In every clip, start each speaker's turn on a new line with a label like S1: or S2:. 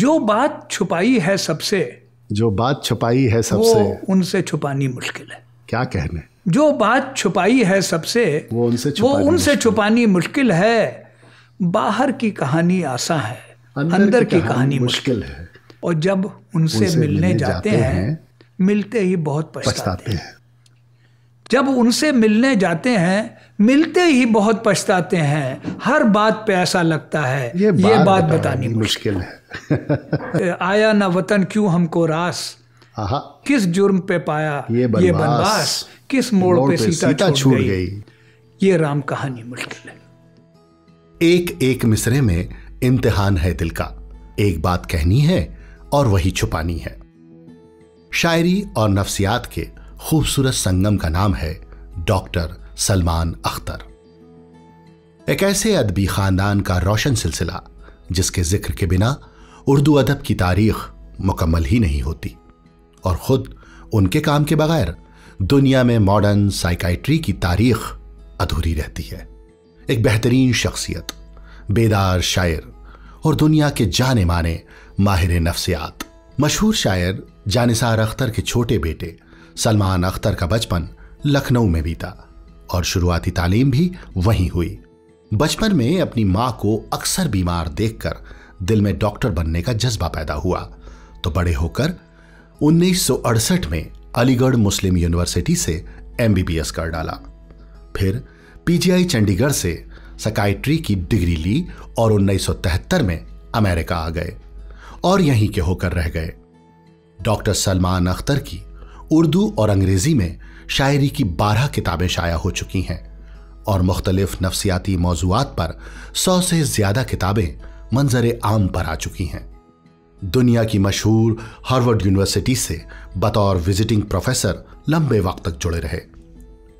S1: जो बात छुपाई है सबसे जो बात छुपाई है सबसे वो उनसे छुपानी मुश्किल है क्या कहने जो बात छुपाई है सबसे वो उनसे वो उनसे छुपानी मुश्किल है बाहर की कहानी आसा है अंदर, अंदर की, की कहानी मुश्किल है और जब उनसे, उनसे मिलने, जाते, जाते हैं मिलते ही बहुत पछताते हैं जब उनसे मिलने जाते हैं मिलते ही बहुत पछताते हैं हर बात पे ऐसा लगता है ये बात, ये बात बतानी मुश्किल है आया ना वतन क्यों हमको रास किस जुर्म पे पाया ये बनवास, ये बनवास किस मोड़ पे, पे सीता, सीता छूट गई।,
S2: गई
S1: ये राम कहानी मुश्किल है
S2: एक एक मिसरे में इम्तिहान है दिल का एक बात कहनी है और वही छुपानी है शायरी और नफ्सियात के खूबसूरत संगम का नाम है डॉक्टर सलमान अख्तर एक ऐसे अदबी खानदान का रोशन सिलसिला जिसके जिक्र के बिना उर्दू अदब की तारीख मुकम्मल ही नहीं होती और ख़ुद उनके काम के बगैर दुनिया में मॉडर्न साइकाइट्री की तारीख अधूरी रहती है एक बेहतरीन शख्सियत बेदार शायर और दुनिया के जाने माने माहिर नफ्सियात मशहूर शायर जानिसार अख्तर के छोटे बेटे सलमान अख्तर का बचपन लखनऊ में बीता और शुरुआती तालीम भी वहीं हुई बचपन में अपनी माँ को अक्सर बीमार देखकर दिल में डॉक्टर बनने का जज्बा पैदा हुआ तो बड़े होकर उन्नीस में अलीगढ़ मुस्लिम यूनिवर्सिटी से एमबीबीएस कर डाला फिर पीजीआई चंडीगढ़ से सकाइट्री की डिग्री ली और उन्नीस में अमेरिका आ गए और यहीं के होकर रह गए डॉक्टर सलमान अख्तर की उर्दू और अंग्रेजी में शायरी की बारह किताबें शाया हो चुकी हैं और मुख्तलिफ नफसियाती मौजूद पर सौ से ज्यादा किताबें मंजर आम पर आ चुकी हैं दुनिया की मशहूर हार्वर्ड यूनिवर्सिटी से बतौर विजिटिंग प्रोफेसर लंबे वक्त तक जुड़े रहे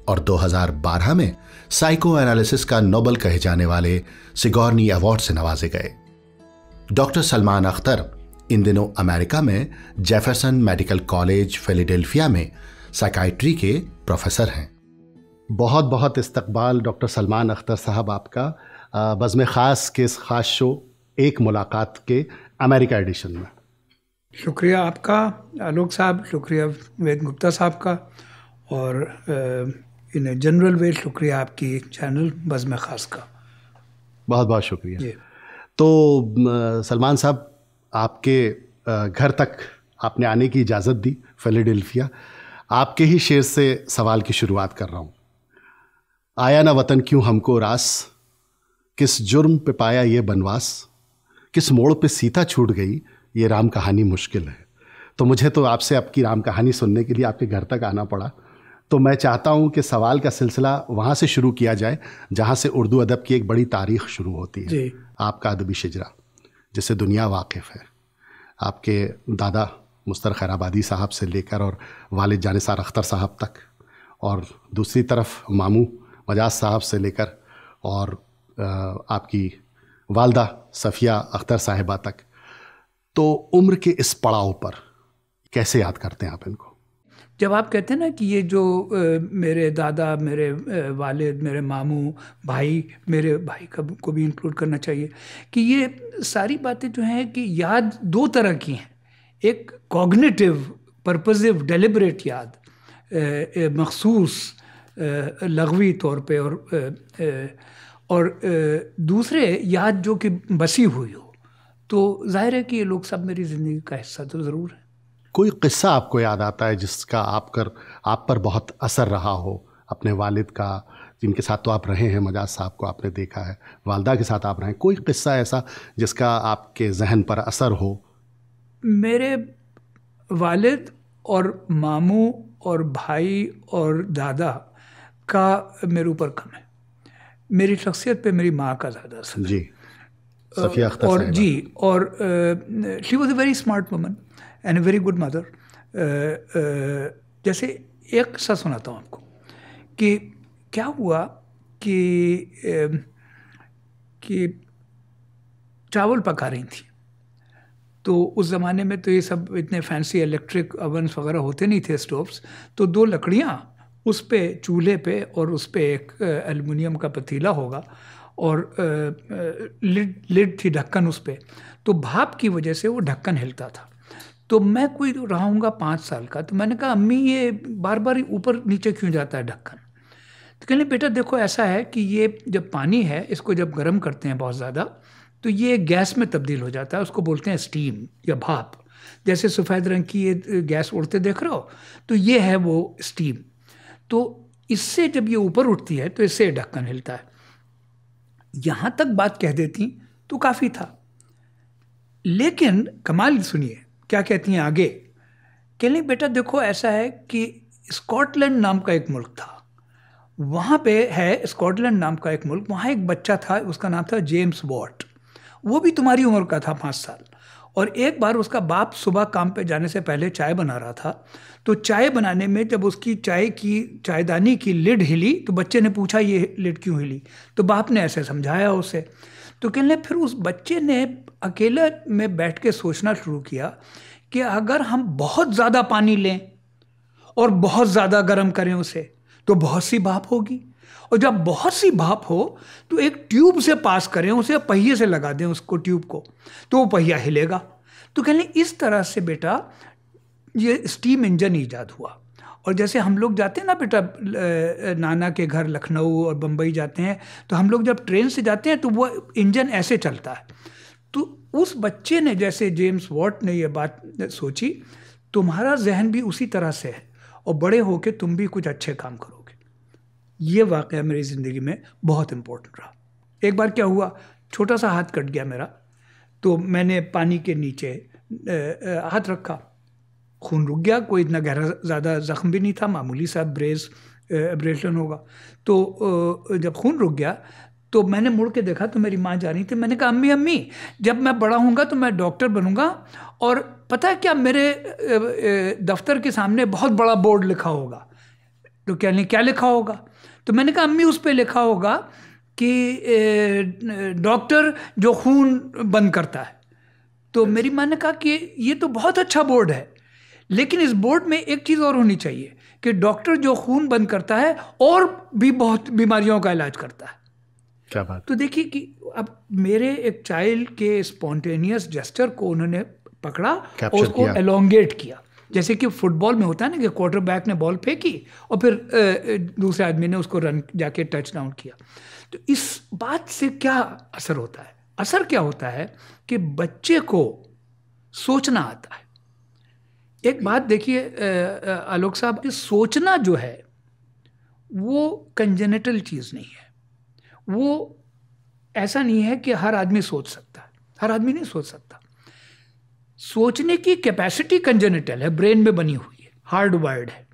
S2: और 2012 में साइको एनालिसिस का नोबल कहे जाने वाले सिगोर्नी अवार्ड से नवाजे गए डॉक्टर सलमान अख्तर इन दिनों अमेरिका में जेफरसन मेडिकल कॉलेज फिलाडेल्फिया में साइकाइट्री के प्रोफेसर हैं बहुत बहुत इस्तकबाल डॉक्टर सलमान अख्तर साहब आपका बज़म ख़ास के इस ख़ास शो एक मुलाकात के अमेरिका एडिशन में
S1: शुक्रिया आपका आलोक साहब शुक्रिया वेद गुप्ता साहब का और इन जनरल वे शुक्रिया आपकी चैनल बज़म ख़ास का
S2: बहुत बहुत शुक्रिया तो सलमान साहब आपके घर तक आपने आने की इजाज़त दी फिलेडेल्फिया आपके ही शेर से सवाल की शुरुआत कर रहा हूँ आया ना वतन क्यों हमको रास किस जुर्म पे पाया ये बनवास किस मोड़ पे सीता छूट गई ये राम कहानी मुश्किल है तो मुझे तो आपसे आपकी राम कहानी सुनने के लिए आपके घर तक आना पड़ा तो मैं चाहता हूँ कि सवाल का सिलसिला वहाँ से शुरू किया जाए जहाँ से उर्दू अदब की एक बड़ी तारीख शुरू होती है आपका अदबी शिजरा जिसे दुनिया वाकिफ़ है आपके दादा मुस्तर खैराबादी साहब से लेकर और वाल जानसार अख्तर साहब तक और दूसरी तरफ मामू मजाज साहब से लेकर और आपकी वालदा सफ़िया अख्तर साहिबा तक तो उम्र के इस पड़ाव पर कैसे याद करते हैं आप इनको
S1: जब आप कहते हैं ना कि ये जो मेरे दादा मेरे वालिद मेरे मामू भाई मेरे भाई का को भी इंक्लूड करना चाहिए कि ये सारी बातें जो हैं कि याद दो तरह की हैं एक कॉग्निटिव पर्पजिव डेलिब्रेट याद मखसूस लगवी तौर पे और ए, ए, और दूसरे याद जो कि बसी हुई हो तो जाहिर है कि ये लोग सब मेरी ज़िंदगी का हिस्सा तो ज़रूर है
S2: कोई किस्सा आपको याद आता है जिसका आप कर आप पर बहुत असर रहा हो अपने वालिद का जिनके साथ तो आप रहे हैं मजाज साहब को आपने देखा है वालदा के साथ आप रहे हैं कोई किस्सा ऐसा जिसका आपके जहन पर असर हो
S1: मेरे वालिद और मामू और भाई और दादा का मेरे ऊपर कम है मेरी शख्सियत पे मेरी माँ का ज़्यादा असर
S2: जी सफिया और जी
S1: और she was a very smart woman and a very good mother जैसे एक सा सुनाता हूँ आपको कि क्या हुआ कि कि चावल पका रही थी तो उस ज़माने में तो ये सब इतने फैंसी इलेक्ट्रिक ओवंस वगैरह होते नहीं थे स्टोव्स तो दो लकड़ियाँ उस पर चूल्हे पे और उस पर एक एलमिनियम का पतीला होगा और लिड लिड थी ढक्कन उस पर तो भाप की वजह से वो ढक्कन हिलता था तो मैं कोई रहा हूँगा पाँच साल का तो मैंने कहा अम्मी ये बार बार ऊपर नीचे क्यों जाता है ढक्कन तो कहने बेटा देखो ऐसा है कि ये जब पानी है इसको जब गर्म करते हैं बहुत ज़्यादा तो ये गैस में तब्दील हो जाता है उसको बोलते हैं स्टीम या भाप जैसे सफ़ेद रंग की ये गैस उड़ते देख रहे हो तो ये है वो स्टीम तो इससे जब ये ऊपर उठती है तो इससे ढक्कन हिलता है यहाँ तक बात कह देती तो काफ़ी था लेकिन कमाल सुनिए क्या कहती हैं आगे कह नहीं बेटा देखो ऐसा है कि स्कॉटलैंड नाम का एक मुल्क था वहाँ पे है स्कॉटलैंड नाम का एक मुल्क वहाँ एक बच्चा था उसका नाम था जेम्स वॉट वो भी तुम्हारी उम्र का था पाँच साल और एक बार उसका बाप सुबह काम पे जाने से पहले चाय बना रहा था तो चाय बनाने में जब उसकी चाय की चायदानी की लिड हिली तो बच्चे ने पूछा ये लिड क्यों हिली तो बाप ने ऐसे समझाया उसे तो कहने फिर उस बच्चे ने अकेले में बैठ के सोचना शुरू किया कि अगर हम बहुत ज़्यादा पानी लें और बहुत ज़्यादा गर्म करें उसे तो बहुत सी बाप होगी और जब बहुत सी भाप हो तो एक ट्यूब से पास करें उसे पहिए से लगा दें उसको ट्यूब को तो वो पहिया हिलेगा तो कह लें इस तरह से बेटा ये स्टीम इंजन ईजाद हुआ और जैसे हम लोग जाते हैं ना बेटा नाना के घर लखनऊ और बम्बई जाते हैं तो हम लोग जब ट्रेन से जाते हैं तो वो इंजन ऐसे चलता है तो उस बच्चे ने जैसे जेम्स वॉट ने ये बात सोची तुम्हारा जहन भी उसी तरह से है और बड़े होकर तुम भी कुछ अच्छे काम करो ये वाक़ मेरी ज़िंदगी में बहुत इम्पोर्टेंट रहा एक बार क्या हुआ छोटा सा हाथ कट गया मेरा तो मैंने पानी के नीचे हाथ रखा खून रुक गया कोई इतना गहरा ज़्यादा ज़ख्म भी नहीं था मामूली सा ब्रेस ब्रेशन होगा तो जब खून रुक गया तो मैंने मुड़ के देखा तो मेरी माँ जा रही थी मैंने कहा अम्मी अम्मी जब मैं बड़ा हूँगा तो मैं डॉक्टर बनूँगा और पता है क्या मेरे दफ्तर के सामने बहुत बड़ा बोर्ड लिखा होगा तो क्या नहीं क्या लिखा होगा तो मैंने कहा अम्मी उस पर लिखा होगा कि डॉक्टर जो खून बंद करता है तो अच्छा। मेरी माँ ने कहा कि ये तो बहुत अच्छा बोर्ड है लेकिन इस बोर्ड में एक चीज़ और होनी चाहिए कि डॉक्टर जो खून बंद करता है और भी बहुत बीमारियों का इलाज करता है क्या बात तो देखिए कि अब मेरे एक चाइल्ड के स्पॉन्टेनियस जेस्टर को उन्होंने पकड़ा और उसको एलोंगेट किया जैसे कि फुटबॉल में होता है ना कि क्वार्टरबैक ने बॉल फेंकी और फिर दूसरे आदमी ने उसको रन जाके टच डाउन किया तो इस बात से क्या असर होता है असर क्या होता है कि बच्चे को सोचना आता है एक बात देखिए आलोक साहब कि सोचना जो है वो कंजेनेटल चीज़ नहीं है वो ऐसा नहीं है कि हर आदमी सोच सकता है हर आदमी नहीं सोच सकता सोचने की कैपेसिटी कंजेनिटल है ब्रेन में बनी हुई है हार्ड वर्ड है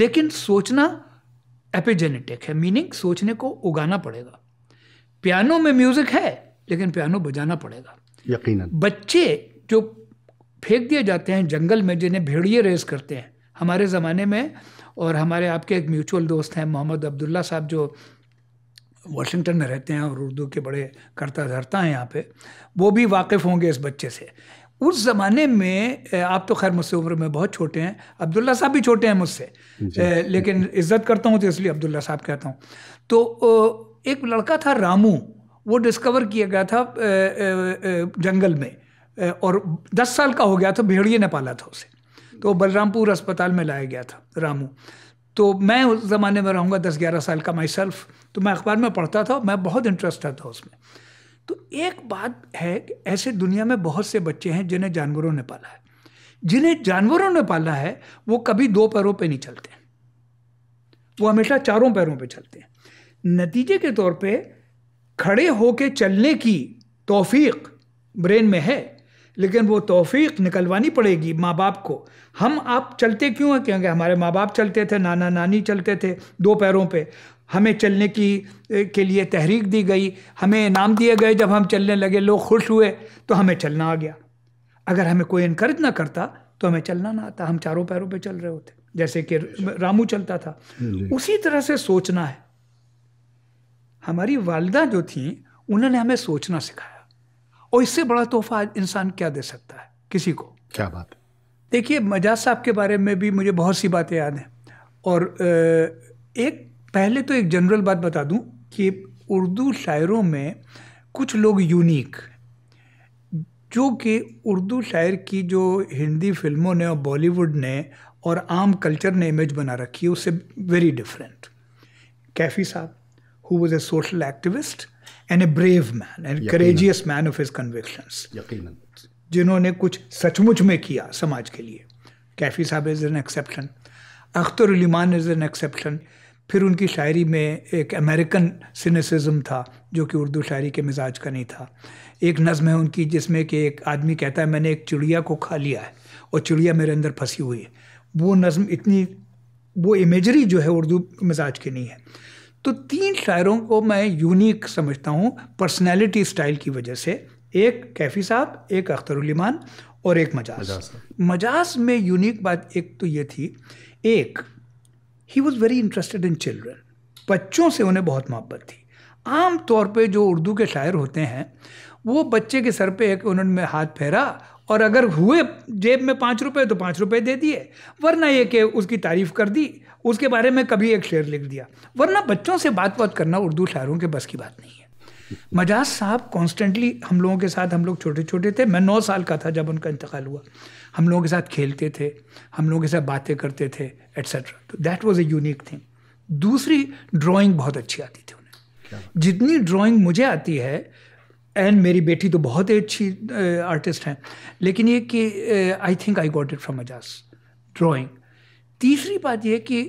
S1: लेकिन सोचना एपिजेनेटिक है मीनिंग सोचने को उगाना पड़ेगा पियानो में म्यूजिक है लेकिन पियानो बजाना पड़ेगा यकीन बच्चे जो फेंक दिए जाते हैं जंगल में जिन्हें भेड़िए रेस करते हैं हमारे ज़माने में और हमारे आपके एक म्यूचुअल दोस्त हैं मोहम्मद अब्दुल्ला साहब जो वाशिंगटन में रहते हैं और उर्दू के बड़े करता धरता हैं यहाँ पे वो भी वाकिफ़ होंगे इस बच्चे से उस ज़माने में आप तो खैर मुझसे उम्र में बहुत छोटे हैं अब्दुल्ला साहब भी छोटे हैं मुझसे लेकिन इज्जत करता हूँ तो इसलिए अब्दुल्ला साहब कहता हूँ तो एक लड़का था रामू वो डिस्कवर किया गया था जंगल में और दस साल का हो गया था भेड़िए ने पाला था उसे तो बलरामपुर अस्पताल में लाया गया था रामू तो मैं उस ज़माने में रहूँगा दस ग्यारह साल का माई सेल्फ तो मैं अखबार में पढ़ता था मैं बहुत इंटरेस्ट था उसमें तो एक बात है कि ऐसे दुनिया में बहुत से बच्चे हैं जिन्हें जानवरों ने पाला है जिन्हें जानवरों ने पाला है वो कभी दो पैरों पे नहीं चलते वो हमेशा चारों पैरों पे चलते हैं नतीजे के तौर पे खड़े होके चलने की तौफीक ब्रेन में है लेकिन वो तौफीक निकलवानी पड़ेगी माँ बाप को हम आप चलते क्यों हैं क्योंकि हमारे माँ बाप चलते थे नाना नानी चलते थे दो पैरों पे हमें चलने की के लिए तहरीक दी गई हमें इनाम दिए गए जब हम चलने लगे लोग खुश हुए तो हमें चलना आ गया अगर हमें कोई इनक्रेज ना करता तो हमें चलना ना आता हम चारों पैरों पे चल रहे होते जैसे कि रामू चलता था उसी तरह से सोचना है हमारी वालदा जो थी उन्होंने हमें सोचना सिखाया और इससे बड़ा तोहफा इंसान क्या दे सकता है किसी को क्या बात देखिए मजाज साहब के बारे में भी मुझे बहुत सी बातें याद हैं और एक पहले तो एक जनरल बात बता दूं कि उर्दू शायरों में कुछ लोग यूनिक जो कि उर्दू शायर की जो हिंदी फिल्मों ने और बॉलीवुड ने और आम कल्चर ने इमेज बना रखी है उससे वेरी डिफरेंट कैफी साहब who was a social activist and a brave man and courageous man of his conviction जिन्होंने कुछ सचमुच में किया समाज के लिए कैफी साहब is an exception Akhtar is an exception फिर उनकी शायरी में एक अमेरिकन सिनेसिज्म था जो कि उर्दू शायरी के मिजाज का नहीं था एक नज़म है उनकी जिसमें कि एक आदमी कहता है मैंने एक चिड़िया को खा लिया है और चिड़िया मेरे अंदर फंसी हुई है वो नज़म इतनी वो इमेजरी जो है उर्दू मिजाज की नहीं है तो तीन शायरों को मैं यूनिक समझता हूँ पर्सनैलिटी स्टाइल की वजह से एक कैफ़ी साहब एक अख्तरुलीमान और एक मजाज मजाज में यूनिक बात एक तो ये थी एक he was very interested in children बच्चों से उन्हें बहुत मोहब्बत थी आम तौर पे जो उर्दू के शायर होते हैं वो बच्चे के सर पे एक उन्होंने हाथ फेरा और अगर हुए जेब में पाँच रुपये तो पाँच रुपये दे दिए वरना ये कि उसकी तारीफ़ कर दी उसके बारे में कभी एक शेर लिख दिया वरना बच्चों से बात बात करना उर्दू शायरों के बस की बात नहीं है मजाज साहब कॉन्स्टेंटली हम लोगों के साथ हम लोग छोटे छोटे थे मैं नौ साल का था जब उनका इंतकाल हुआ हम लोगों के साथ खेलते थे हम लोगों के साथ बातें करते थे एट्सेट्रा तो that was a unique thing दूसरी ड्राइंग बहुत अच्छी आती थी उन्हें जितनी ड्राइंग मुझे आती है एंड मेरी बेटी तो बहुत ही अच्छी आर्टिस्ट हैं लेकिन ये कि I think I got it from Ajaz drawing तीसरी बात यह कि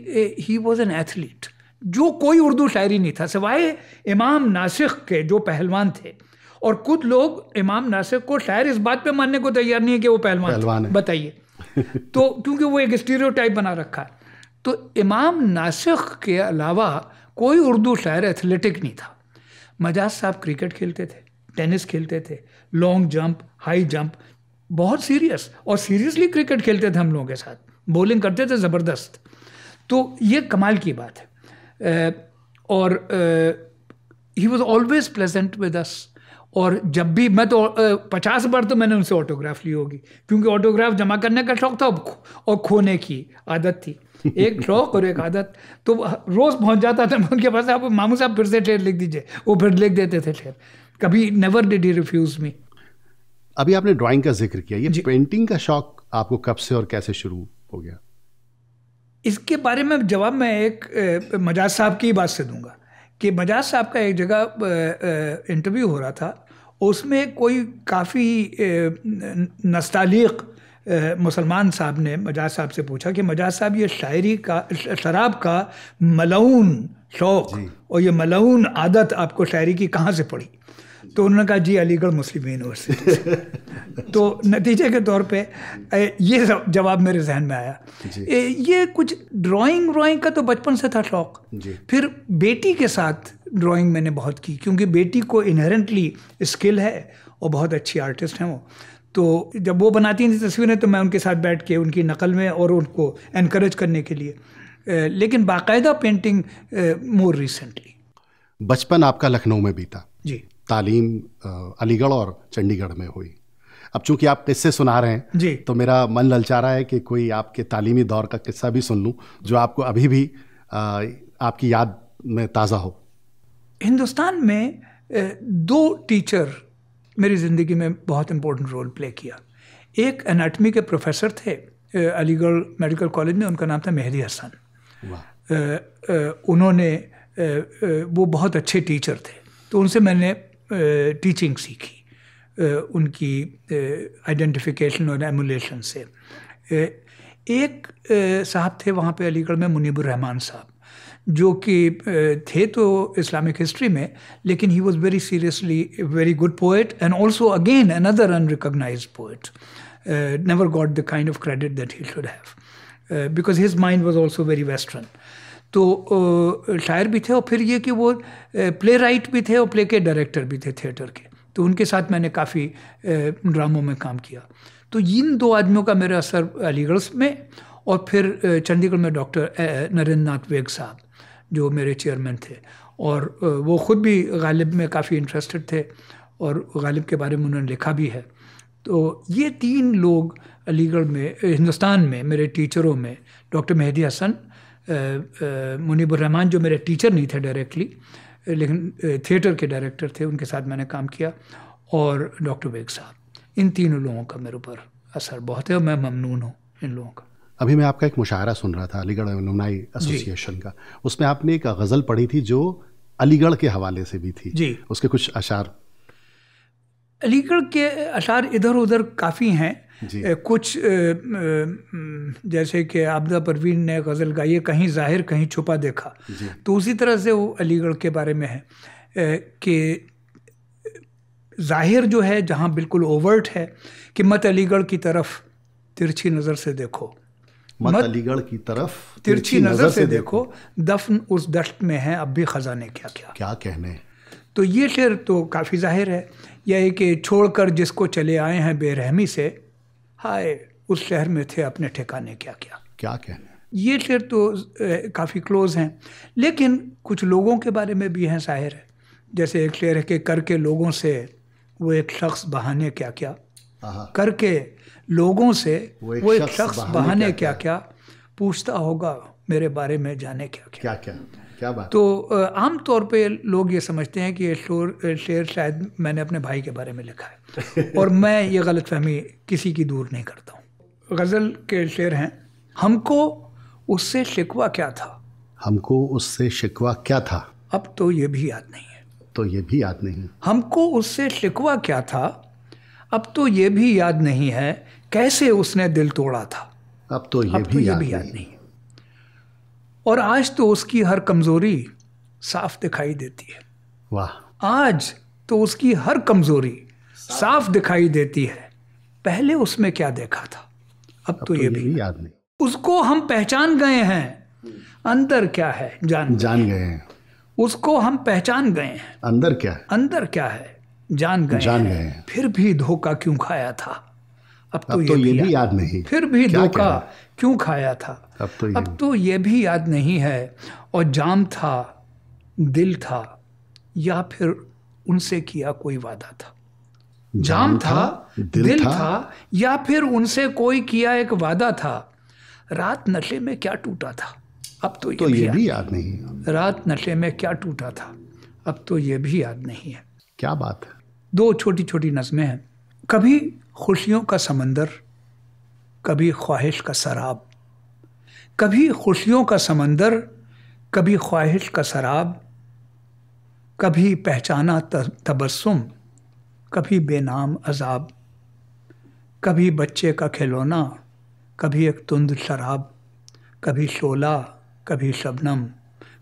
S1: ही वॉज एन एथलीट जो कोई उर्दू शायरी नहीं था सिवाय इमाम नासिक के जो पहलवान थे और कुछ लोग इमाम नासिर को शायर इस बात पे मानने को तैयार नहीं है कि वो पहलवान, पहलवान है बताइए तो क्योंकि वो एक स्टीरियो बना रखा है तो इमाम नासिक के अलावा कोई उर्दू शायर एथलेटिक नहीं था मजाज साहब क्रिकेट खेलते थे टेनिस खेलते थे लॉन्ग जंप हाई जंप बहुत सीरियस और सीरियसली क्रिकेट खेलते थे हम लोगों के साथ बॉलिंग करते थे ज़बरदस्त तो ये कमाल की बात है और he was always pleasant with us और जब भी मैं तो पचास बार तो मैंने उनसे ऑटोग्राफ ली होगी क्योंकि ऑटोग्राफ जमा करने का शौक था और खोने की आदत थी एक शौक और एक आदत तो रोज़ पहुंच जाता था मैं उनके पास आप मामू साहब फिर से ठेर लिख दीजिए वो फिर लिख देते थे ठेर कभी never did he refuse me
S2: अभी आपने ड्राइंग का जिक्र किया ये पेंटिंग का शौक आपको कब से और कैसे शुरू हो गया
S1: इसके बारे में जवाब मैं एक मजाज साहब की बात से दूंगा कि बजाज साहब का एक जगह इंटरव्यू हो रहा था उसमें कोई काफ़ी नस्तालिक मुसलमान साहब ने मजाज साहब से पूछा कि मजाज साहब ये शायरी का शराब का मलऊन शौक़ और ये मलऊन आदत आपको शायरी की कहाँ से पड़ी तो उन्होंने कहा जी अलीगढ़ मुस्लिम यूनिवर्सिटी तो नतीजे के तौर पे ये जवाब मेरे जहन में आया ये कुछ ड्राइंग व्राइंग का तो बचपन से था शौक फिर बेटी के साथ ड्राइंग मैंने बहुत की क्योंकि बेटी को इनहेरेंटली स्किल है और बहुत अच्छी आर्टिस्ट हैं वो तो जब वो बनाती थी तस्वीरें तो मैं उनके साथ बैठ के उनकी नकल में और उनको इनक्रेज करने के लिए लेकिन बाकायदा पेंटिंग मोर रिसेंटली
S2: बचपन आपका लखनऊ में बीता जी तालीम अलीगढ़ और चंडीगढ़ में हुई अब चूंकि आप किस्से सुना रहे हैं जी तो मेरा मन ललचा रहा है कि कोई आपके तालीमी दौर का किस्सा भी सुन लूँ जो आपको अभी भी आ, आपकी याद में ताज़ा हो
S1: हिंदुस्तान में दो टीचर मेरी ज़िंदगी में बहुत इम्पोर्टेंट रोल प्ले किया एक एनाटमी के प्रोफेसर थे अलीगढ़ मेडिकल कॉलेज में उनका नाम था मेहदी हसन उन्होंने वो बहुत अच्छे टीचर थे तो उनसे मैंने टीचिंग सीखी उनकी आइडेंटिफिकेशन और एमुलेशन से एक साहब थे वहाँ पे अलीगढ़ में मुनीबुर रहमान साहब जो कि थे तो इस्लामिक हिस्ट्री में लेकिन he was very seriously very good poet and also again another unrecognise poet never got the kind of credit that he should have because his mind was also very western तो शायर भी थे और फिर ये कि वो प्ले राइट भी थे और प्ले के डायरेक्टर भी थे थिएटर के तो उनके साथ मैंने काफ़ी ड्रामों में काम किया तो इन दो आदमियों का मेरा असर अलीगढ़ में और फिर चंडीगढ़ में डॉक्टर नरेंद्र नाथ वेग साहब जो मेरे चेयरमैन थे और वो ख़ुद भी गालिब में काफ़ी इंटरेस्टेड थे और गालिब के बारे में उन्होंने लिखा भी है तो ये तीन लोग अलीगढ़ में हिंदुस्तान में मेरे टीचरों में डॉक्टर मेहदी हसन मुनीबर रहमान जो मेरे टीचर नहीं थे डायरेक्टली लेकिन थिएटर के डायरेक्टर थे उनके साथ मैंने काम किया और डॉक्टर बेग साहब इन तीनों लोगों का मेरे ऊपर असर बहुत है और मैं ममनून हूँ इन लोगों का
S2: अभी मैं आपका एक मुशायरा सुन रहा था अलीगढ़ एलुमनाई एसोसिएशन का उसमें आपने एक गज़ल पढ़ी थी जो अलीगढ़ के हवाले से भी थी जी उसके कुछ अशार
S1: अलीगढ़ के अशार इधर उधर काफ़ी हैं कुछ जैसे कि आबदा परवीन ने गज़ल गाई है कहीं ज़ाहिर कहीं छुपा देखा तो उसी तरह से वो अलीगढ़ के बारे में है कि ज़ाहिर जो है जहाँ बिल्कुल ओवर्ट है कि मत अलीगढ़ की तरफ तिरछी नज़र से देखो मत, मत अलीगढ़ की तरफ तिरछी नज़र, नज़र से देखो, देखो दफन उस दश्त में है अब भी ख़जाने क्या क्या क्या कहने तो ये शेर तो काफ़ी जाहिर है यह कि छोड़ जिसको चले आए हैं बेरहमी से हाय उस शहर में थे अपने ठिकाने क्या क्या क्या कहना ये शेर तो काफ़ी क्लोज हैं लेकिन कुछ लोगों के बारे में भी हैं शायर है जैसे एक शेर है कि करके लोगों से वो एक शख्स बहाने क्या क्या करके लोगों से वो एक, शख्स बहाने क्या क्या, क्या, क्या पूछता होगा मेरे बारे में जाने क्या क्या
S2: क्या क्या क्या बात
S1: तो आम तौर पे लोग ये समझते हैं कि ये शोर शेर शायद मैंने अपने भाई के बारे में लिखा है और मैं ये गलत फहमी किसी की दूर नहीं करता हूँ गज़ल के शेर हैं हमको उससे शिकवा क्या था
S2: हमको उससे शिकवा क्या था
S1: अब तो ये भी याद नहीं है तो ये भी याद नहीं हमको उससे शिकवा क्या था अब तो ये भी याद नहीं है कैसे उसने दिल तोड़ा था अब तो ये अब भी, तो याद, भी याद नहीं, नहीं। और आज तो उसकी हर कमज़ोरी साफ दिखाई देती है वाह आज तो उसकी हर कमज़ोरी साफ दिखाई देती है पहले उसमें क्या देखा था अब, तो अब तो, तो ये भी याद नहीं उसको हम पहचान गए हैं अंदर क्या है जान जान गए हैं उसको हम पहचान गए हैं अंदर क्या है अंदर क्या है जान गए जान गए फिर भी धोखा क्यों खाया था अब तो, अब तो ये भी याद
S2: नहीं फिर भी धोखा
S1: क्यों खाया था अब तो अब तो ये भी याद नहीं है और जाम था दिल था या फिर उनसे किया कोई वादा था
S2: जाम, था, था दिल, दिल था, था
S1: या फिर उनसे कोई किया एक वादा था रात नशे में क्या टूटा था अब तो ये, तो भी, ये याद भी याद नहीं रात नशे में क्या टूटा था अब तो ये भी याद नहीं है क्या बात है दो छोटी छोटी नज़में हैं कभी खुशियों का समंदर कभी ख्वाहिश का शराब कभी खुशियों का समंदर कभी ख्वाहिश का शराब कभी पहचाना तबस्सुम कभी बेनाम अजाब कभी बच्चे का खिलौना कभी एक तुंद शराब कभी शोला कभी शबनम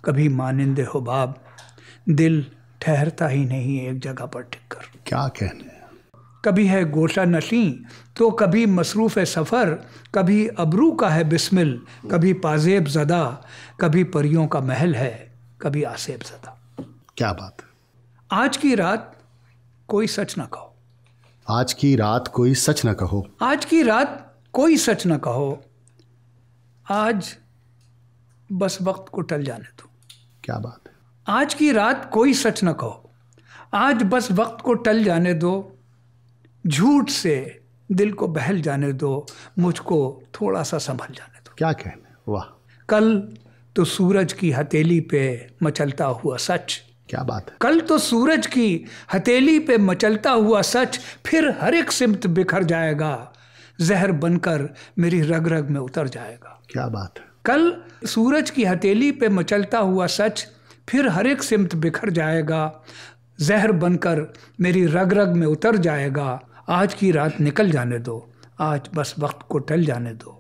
S1: कभी मानंद हबाब दिल ठहरता ही नहीं एक जगह पर टिककर
S2: कर क्या कहने
S1: कभी है गोशा नशी तो कभी मसरूफ़ सफ़र कभी अबरू का है बिस्मिल कभी पाजेब ज़दा कभी परियों का महल है कभी आसेब ज़दा क्या बात आज की रात कोई सच ना कहो
S2: आज की रात कोई सच ना कहो
S1: आज की रात कोई सच ना कहो आज बस वक्त को टल जाने दो क्या बात आज की रात कोई सच ना कहो आज बस वक्त को टल जाने दो झूठ से दिल को बहल जाने दो मुझको थोड़ा सा संभल जाने दो क्या कहना वाह कल तो सूरज की हथेली पे मचलता हुआ सच क्या बात है कल तो सूरज की हथेली पे मचलता हुआ सच फिर हर एक सिमत बिखर जाएगा जहर बनकर मेरी रग रग में उतर जाएगा क्या बात है कल सूरज की हथेली पे मचलता हुआ सच फिर हर एक सिमत बिखर जाएगा जहर बनकर मेरी रग रग में उतर जाएगा आज की रात निकल जाने दो आज बस वक्त को टल जाने दो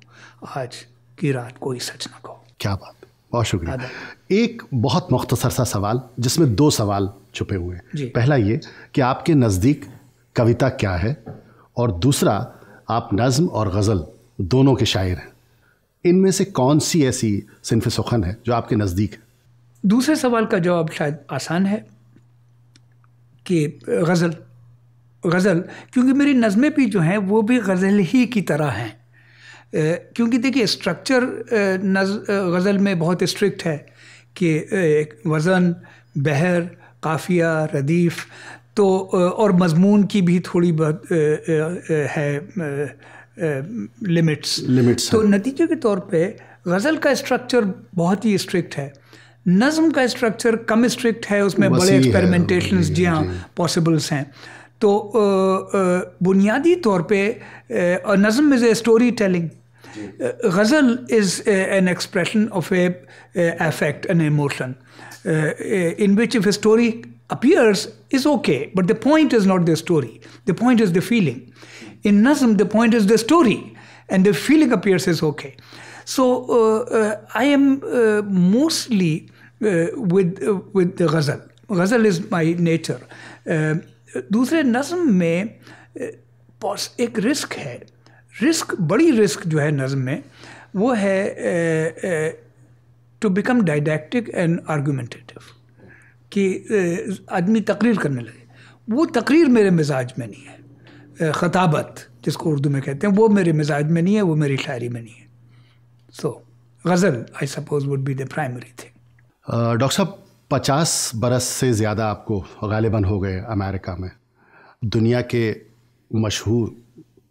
S1: आज की रात कोई सच ना कहो
S2: क्या बात बहुत शुक्रिया एक बहुत मुख्तसर सा सवाल जिसमें दो सवाल छुपे हुए हैं पहला ये कि आपके नज़दीक कविता क्या है और दूसरा आप नज़म और गज़ल दोनों के शायर हैं इनमें से कौन सी ऐसी सिनफ सुखन है जो आपके नज़दीक है
S1: दूसरे सवाल का जवाब शायद आसान है कि गज़ल गज़ल क्योंकि मेरी नज़में भी जो हैं वो भी गज़ल ही की तरह हैं क्योंकि देखिए स्ट्रक्चर नज गज़ल में बहुत स्ट्रिक्ट है कि वज़न बहर काफिया रदीफ़ तो और मजमून की भी थोड़ी बहुत है लिमिट्स लिमिट्स तो नतीजे के तौर पे गज़ल का स्ट्रक्चर बहुत ही स्ट्रिक्ट है नज़म का स्ट्रक्चर कम स्ट्रिक्ट है उसमें बड़े एक्सपेरिमेंटेशन जी हाँ पॉसिबल्स हैं तो बुनियादी तौर nazm is a storytelling. Story is an expression of expression of a affect an emotion in which if appears is okay, but the point is not the story. The point is the feeling. In Nazm, the point is the story, and the feeling appears is okay. So uh, uh, I am uh, mostly with with the ghazal. Ghazal is my nature. Um, दूसरे नज़म में एक risk है risk बड़ी risk जो है नज़म में वो है to become didactic and argumentative कि आदमी तकरीर करने लगे वो तकरीर मेरे मिजाज में नहीं है ख़ताबत जिसको उर्दू में कहते हैं वो मेरे मिजाज में नहीं है वो मेरी शायरी में नहीं है so so, ghazal I suppose would be the primary
S2: thing doctor साहब पचास बरस से ज़्यादा आपको गालिबा हो गए अमेरिका में दुनिया के मशहूर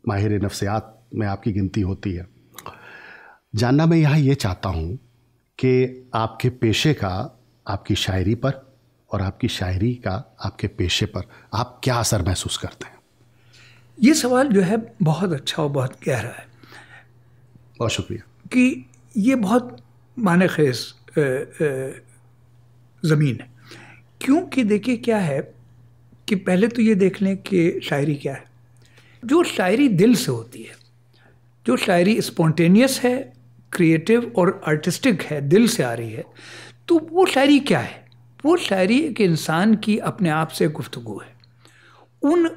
S2: माहिर नफसियात में आपकी गिनती होती है जानना मैं यहाँ ये चाहता हूँ कि आपके पेशे का आपकी शायरी पर और आपकी शायरी का आपके पेशे पर आप क्या असर महसूस करते हैं ये सवाल जो
S1: है बहुत अच्छा और बहुत गहरा है बहुत शुक्रिया कि ये बहुत मान खेस ज़मीन है क्योंकि देखिए क्या है कि पहले तो ये देख लें कि शायरी क्या है जो शायरी दिल से होती है जो शायरी स्पॉन्टेनियस है क्रिएटिव और आर्टिस्टिक है दिल से आ रही है तो वो शायरी क्या है वो शायरी एक इंसान की अपने आप से गुफ्तगु है उन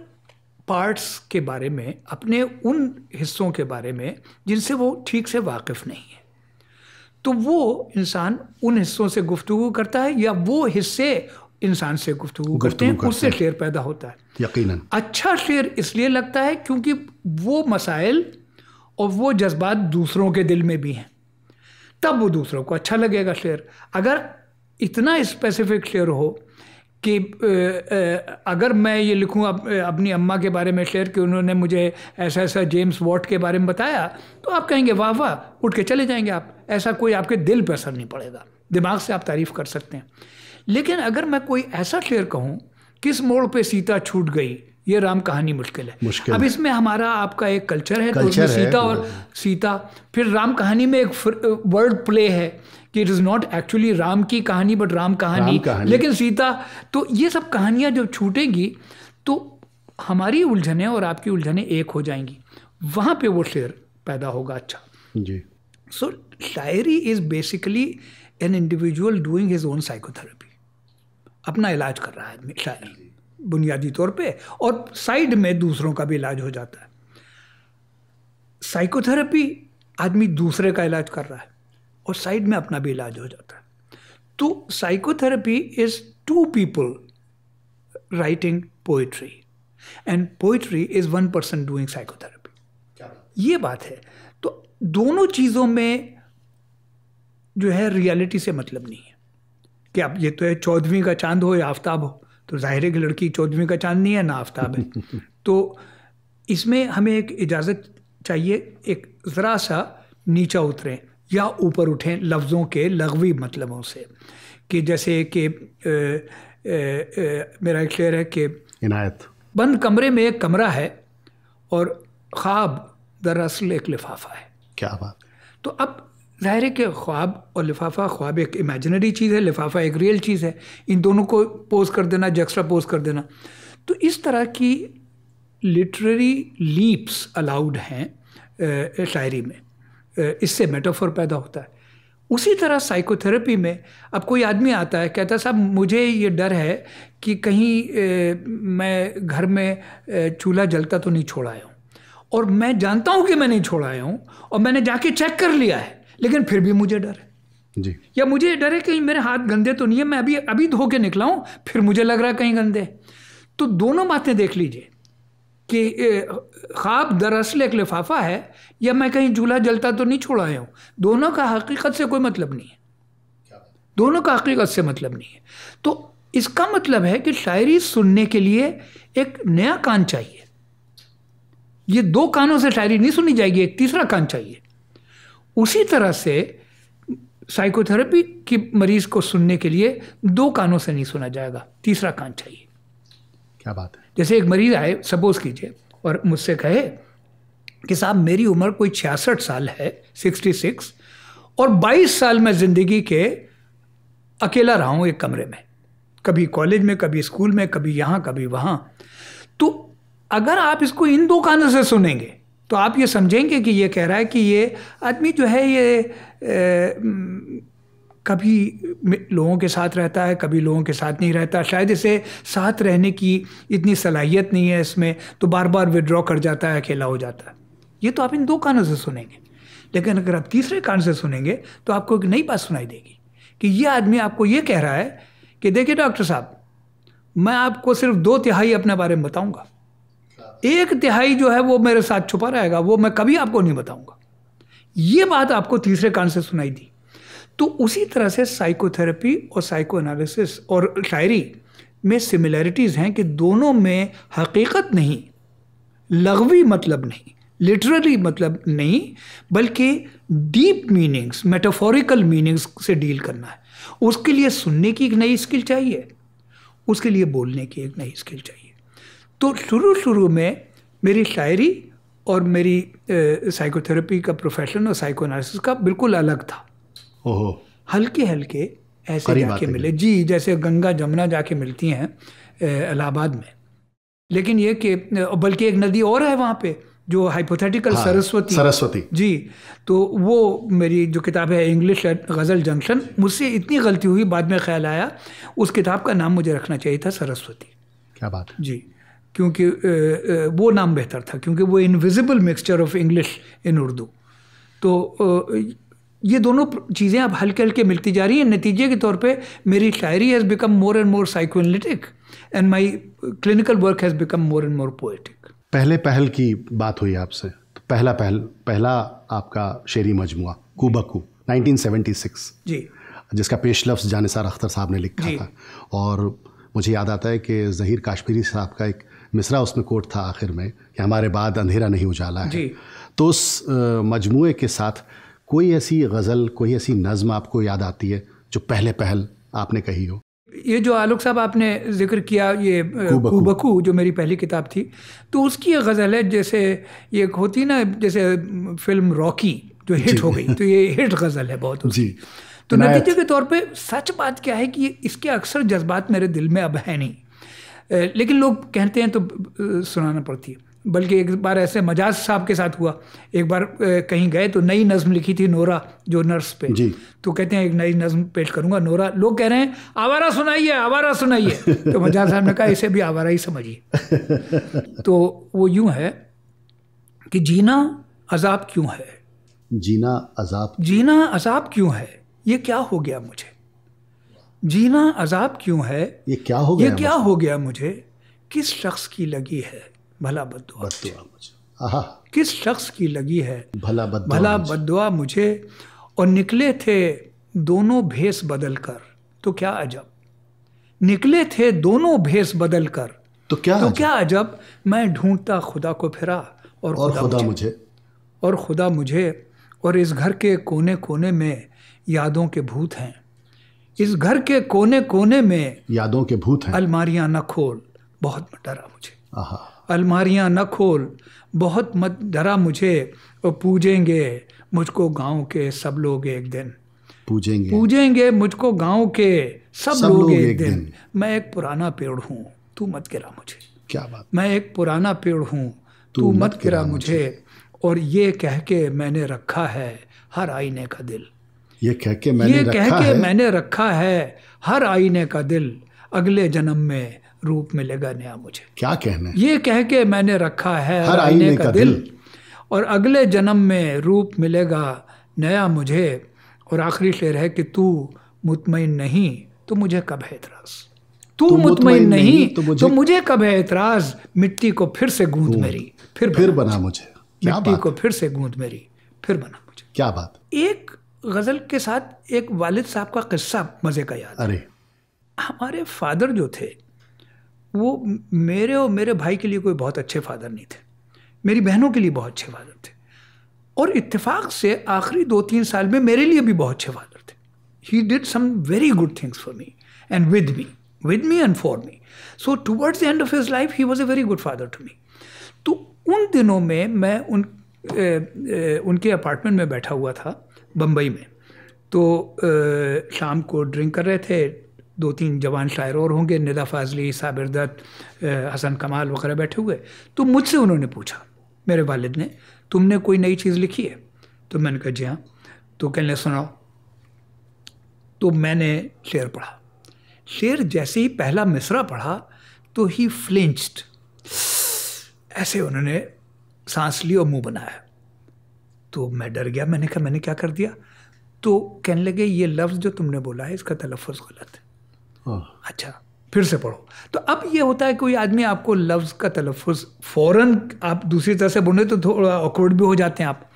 S1: पार्ट्स के बारे में अपने उन हिस्सों के बारे में जिनसे वो ठीक से वाकिफ़ नहीं है तो वो इंसान उन हिस्सों से गुफ्तु करता है या वो हिस्से इंसान से गुफ्तु करते हैं उससे शेर पैदा होता है यकीनन अच्छा शेर इसलिए लगता है क्योंकि वो मसाइल और वो जज्बात दूसरों के दिल में भी हैं तब वो दूसरों को अच्छा लगेगा शेर अगर इतना स्पेसिफिक शेर हो कि अगर मैं ये लिखूँ अप, अपनी अम्मा के बारे में शेयर कि उन्होंने मुझे ऐसा ऐसा जेम्स वॉट के बारे में बताया तो आप कहेंगे वाह वाह उठ के चले जाएंगे आप ऐसा कोई आपके दिल पर असर नहीं पड़ेगा दिमाग से आप तारीफ़ कर सकते हैं लेकिन अगर मैं कोई ऐसा शेयर कहूँ किस मोड़ पे सीता छूट गई ये राम कहानी मुश्किल है मुश्किल अब इसमें हमारा आपका एक कल्चर है तो कल्चर तो है, सीता और सीता फिर राम कहानी में एक वर्ड प्ले है कि it is not actually Ram की कहानी बट राम कहानी, लेकिन सीता तो ये सब कहानियाँ जब छूटेंगी तो हमारी उलझने और आपकी उलझने एक हो जाएंगी वहाँ पे वो शेर पैदा होगा अच्छा जी so shayari is basically an individual doing his own psychotherapy अपना इलाज कर रहा है शायर बुनियादी तौर पे और साइड में दूसरों का भी इलाज हो जाता है साइकोथेरेपी आदमी दूसरे का इलाज कर रहा है और साइड में अपना भी इलाज हो जाता है तो psychotherapy is two people writing poetry and poetry is one person doing psychotherapy ये बात है तो दोनों चीज़ों में जो है रियलिटी से मतलब नहीं है कि आप ये तो है चौदहवीं का चांद हो या आफ्ताब हो तो जाहिर है कि लड़की चौदहवीं का चांद नहीं है ना आफ्ताब है तो इसमें हमें एक इजाज़त चाहिए एक ज़रा सा नीचा उतरें या ऊपर उठें लफ्ज़ों के लगवी मतलबों से कि जैसे कि मेरा एक शेर है कि इनायत बंद कमरे में एक कमरा है और ख्वाब दरअसल एक लिफाफा है क्या बात तो अब ज़ाहिर है कि ख्वाब और लिफाफा ख्वाब एक इमेजनरी चीज़ है लिफाफा एक रियल चीज़ है इन दोनों को पोज कर देना जक्स्ट्रा पोज कर देना तो इस तरह की लिटरेरी लीप्स अलाउड हैं शायरी में इससे मेटाफोर पैदा होता है उसी तरह साइकोथेरेपी में अब कोई आदमी आता है कहता है साहब मुझे ये डर है कि कहीं ए, मैं घर में चूल्हा जलता तो नहीं छोड़ा आया हूँ और मैं जानता हूँ कि मैं नहीं छोड़ा आया हूँ और मैंने जाके चेक कर लिया है लेकिन फिर भी मुझे डर है जी या मुझे डर है कहीं मेरे हाथ गंदे तो नहीं है मैं अभी अभी धो के निकला हूँ फिर मुझे लग रहा है कहीं गंदे तो दोनों बातें देख लीजिए कि ख्वाब दरअसल एक लिफाफा है या मैं कहीं झूला जलता तो नहीं छोड़ा हूँ दोनों का हकीकत से कोई मतलब नहीं है दोनों का हकीकत से मतलब नहीं है तो इसका मतलब है कि शायरी सुनने के लिए एक नया कान चाहिए ये दो कानों से शायरी नहीं सुनी जाएगी एक तीसरा कान चाहिए उसी तरह से साइकोथेरेपी के मरीज को सुनने के लिए दो कानों से नहीं सुना जाएगा तीसरा कान चाहिए क्या बात है जैसे एक मरीज आए सपोज कीजिए और मुझसे कहे कि साहब मेरी उम्र कोई छियासठ साल है सिक्सटी सिक्स और बाईस साल मैं ज़िंदगी के अकेला रहा हूँ एक कमरे में कभी कॉलेज में कभी स्कूल में कभी यहाँ कभी वहाँ तो अगर आप इसको इन दो कानों से सुनेंगे तो आप ये समझेंगे कि ये कह रहा है कि ये आदमी जो है ये ए, कभी लोगों के साथ रहता है कभी लोगों के साथ नहीं रहता शायद इसे साथ रहने की इतनी सलाहियत नहीं है इसमें तो बार बार विड्रॉ कर जाता है अकेला हो जाता है ये तो आप इन दो कानों से सुनेंगे लेकिन अगर आप तीसरे कान से सुनेंगे तो आपको एक नई बात सुनाई देगी कि ये आदमी आपको ये कह रहा है कि देखिए डॉक्टर साहब मैं आपको सिर्फ दो तिहाई अपने बारे में बताऊंगा एक तिहाई जो है वो मेरे साथ छुपा रहेगा वो मैं कभी आपको नहीं बताऊंगा ये बात आपको तीसरे कान से सुनाई दी तो उसी तरह से साइकोथेरेपी और साइको एनालिसिस और शायरी में सिमिलैरिटीज़ हैं कि दोनों में हकीकत नहीं लगवी मतलब नहीं लिटरली मतलब नहीं बल्कि डीप मीनिंग्स मेटाफोरिकल मीनिंग्स से डील करना है उसके लिए सुनने की एक नई स्किल चाहिए उसके लिए बोलने की एक नई स्किल चाहिए तो शुरू शुरू में मेरी शायरी और मेरी साइकोथेरेपी का प्रोफेशन और साइको का बिल्कुल अलग था ओहो हल्के हल्के ऐसे जाके मिले जी जैसे गंगा जमुना जाके मिलती हैं इलाहाबाद में लेकिन ये कि बल्कि एक नदी और है वहाँ पे जो हाइपोथेटिकल हाँ, सरस्वती सरस्वती जी तो वो मेरी जो किताब है इंग्लिश गज़ल जंक्शन मुझसे इतनी गलती हुई बाद में ख्याल आया उस किताब का नाम मुझे रखना चाहिए था सरस्वती क्या बात है? जी क्योंकि वो नाम बेहतर था क्योंकि वो invisible mixture of English in Urdu तो ये दोनों चीज़ें अब हल्के हल्के मिलती जा रही हैं नतीजे के तौर पे मेरी शायरी has become more and more psychoanalytic and my clinical work has become more and more poetic
S2: पहले पहल की बात हुई आपसे तो पहला पहल पहला आपका शेरी मजमु कुबकू नाइनटीन जी जिसका पेश लफ्ज़ जानसार अख्तर साहब ने लिखा था और मुझे याद आता है कि जहीर काश्मीरी साहब का एक मिसरा उसमें कोट था आखिर में कि हमारे बाद अंधेरा नहीं उजाला है तो उस मजमू के साथ कोई ऐसी गज़ल कोई ऐसी नज़म आपको याद आती है जो पहले पहल आपने कही हो
S1: ये जो आलोक साहब आपने जिक्र किया ये बकू जो मेरी पहली किताब थी तो उसकी ये गज़ल है जैसे ये होती ना जैसे फिल्म रॉकी जो हिट हो गई तो ये हिट गज़ल है बहुत जी तो नतीजे के तौर पे सच बात क्या है कि इसके अक्सर जज्बात मेरे दिल में अब है नहीं लेकिन लोग कहते हैं तो सुनाना पड़ती है बल्कि एक बार ऐसे मजाज साहब के साथ हुआ एक बार कहीं गए तो नई नज़म लिखी थी नोरा जो नर्स पे जी। तो कहते हैं एक नई नज़म पेश करूंगा नोरा लोग कह रहे हैं आवारा सुनाइए आवारा सुनाइए तो मजाज साहब ने कहा इसे भी आवारा ही समझिए तो वो यूं है कि जीना अजाब क्यों है
S2: जीना अजाब
S1: जीना अजाब क्यों है ये क्या हो गया मुझे जीना अजाब क्यों है ये क्या हो गया ये क्या हो गया मुझे किस शख्स की लगी है भला बदुआ बदुआ मुझे किस शख्स की लगी है भला बदुआ भला बदुआ मुझे और निकले थे दोनों भेस बदल कर तो क्या अजब निकले थे दोनों भेस बदल कर तो क्या तो क्या अजब मैं ढूंढता खुदा को फिरा और, और खुदा, खुदा मुझे, मुझे और खुदा मुझे और इस घर के कोने कोने में यादों के भूत हैं इस घर के कोने कोने में यादों के भूत हैं अलमारियां न खोल बहुत डरा मुझे अलमारियाँ न खोल बहुत मत डरा मुझे वो पूजेंगे मुझको गांव के सब लोग एक दिन पूजेंगे पूजेंगे मुझको गांव के सब, सब लोग, लोग एक, एक दिन।, दिन मैं एक पुराना पेड़ हूँ तू मत गिरा मुझे क्या बात मैं एक पुराना पेड़ हूँ तू, मत गिरा मुझे।, मुझे और ये कह के मैंने रखा है हर आईने का दिल
S2: ये कह के मैंने ये रखा कह के है? मैंने
S1: रखा है हर आईने का दिल अगले जन्म में रूप मिलेगा नया मुझे क्या कहना ये कह के मैंने रखा है हर आईने, का, का दिल।, दिल और अगले जन्म में रूप मिलेगा नया मुझे और आखिरी शेर है कि तू मुतमिन नहीं तो मुझे कब है एतराज़ तू मुतमिन नहीं, नहीं तो मुझे, तो मुझे कब है इतराज मिट्टी को फिर से गूंद मेरी फिर फिर बना मुझे मिट्टी को फिर से गूंद मेरी फिर बना मुझे क्या बात एक गज़ल के साथ एक वालिद साहब का किस्सा मज़े का याद अरे हमारे फादर जो थे वो मेरे और मेरे भाई के लिए कोई बहुत अच्छे फादर नहीं थे मेरी बहनों के लिए बहुत अच्छे फादर थे और इत्तेफाक से आखिरी दो तीन साल में मेरे लिए भी बहुत अच्छे फादर थे he did some very good things for me and with me with me and for me so towards the end of his life he was a very good father to me तो उन दिनों में मैं उन ए, ए, उनके apartment में बैठा हुआ था बम्बई में तो ए, शाम को ड्रिंक कर रहे थे दो तीन जवान शायर और होंगे निदा फाजली साबिर दत्त हसन कमाल वगैरह बैठे हुए तो मुझसे उन्होंने पूछा मेरे वालिद ने तुमने कोई नई चीज़ लिखी है तो मैंने कहा जी हाँ तो कहने सुनाओ तो मैंने शेर पढ़ा शेर जैसे ही पहला मिसरा पढ़ा तो ही फ्लिंच्ड ऐसे उन्होंने सांस ली और मुंह बनाया तो मैं डर गया मैंने कहा मैंने क्या कर दिया तो कहने लगे ये लफ्ज़ जो तुमने बोला है इसका तलफ़ गलत है हाँ। अच्छा फिर से पढ़ो तो अब ये होता है कोई आदमी आपको लफ्ज़ का तलफ़ फ़ौरन आप दूसरी तरह से बोले तो थोड़ा ऑकवर्ड भी हो जाते हैं आप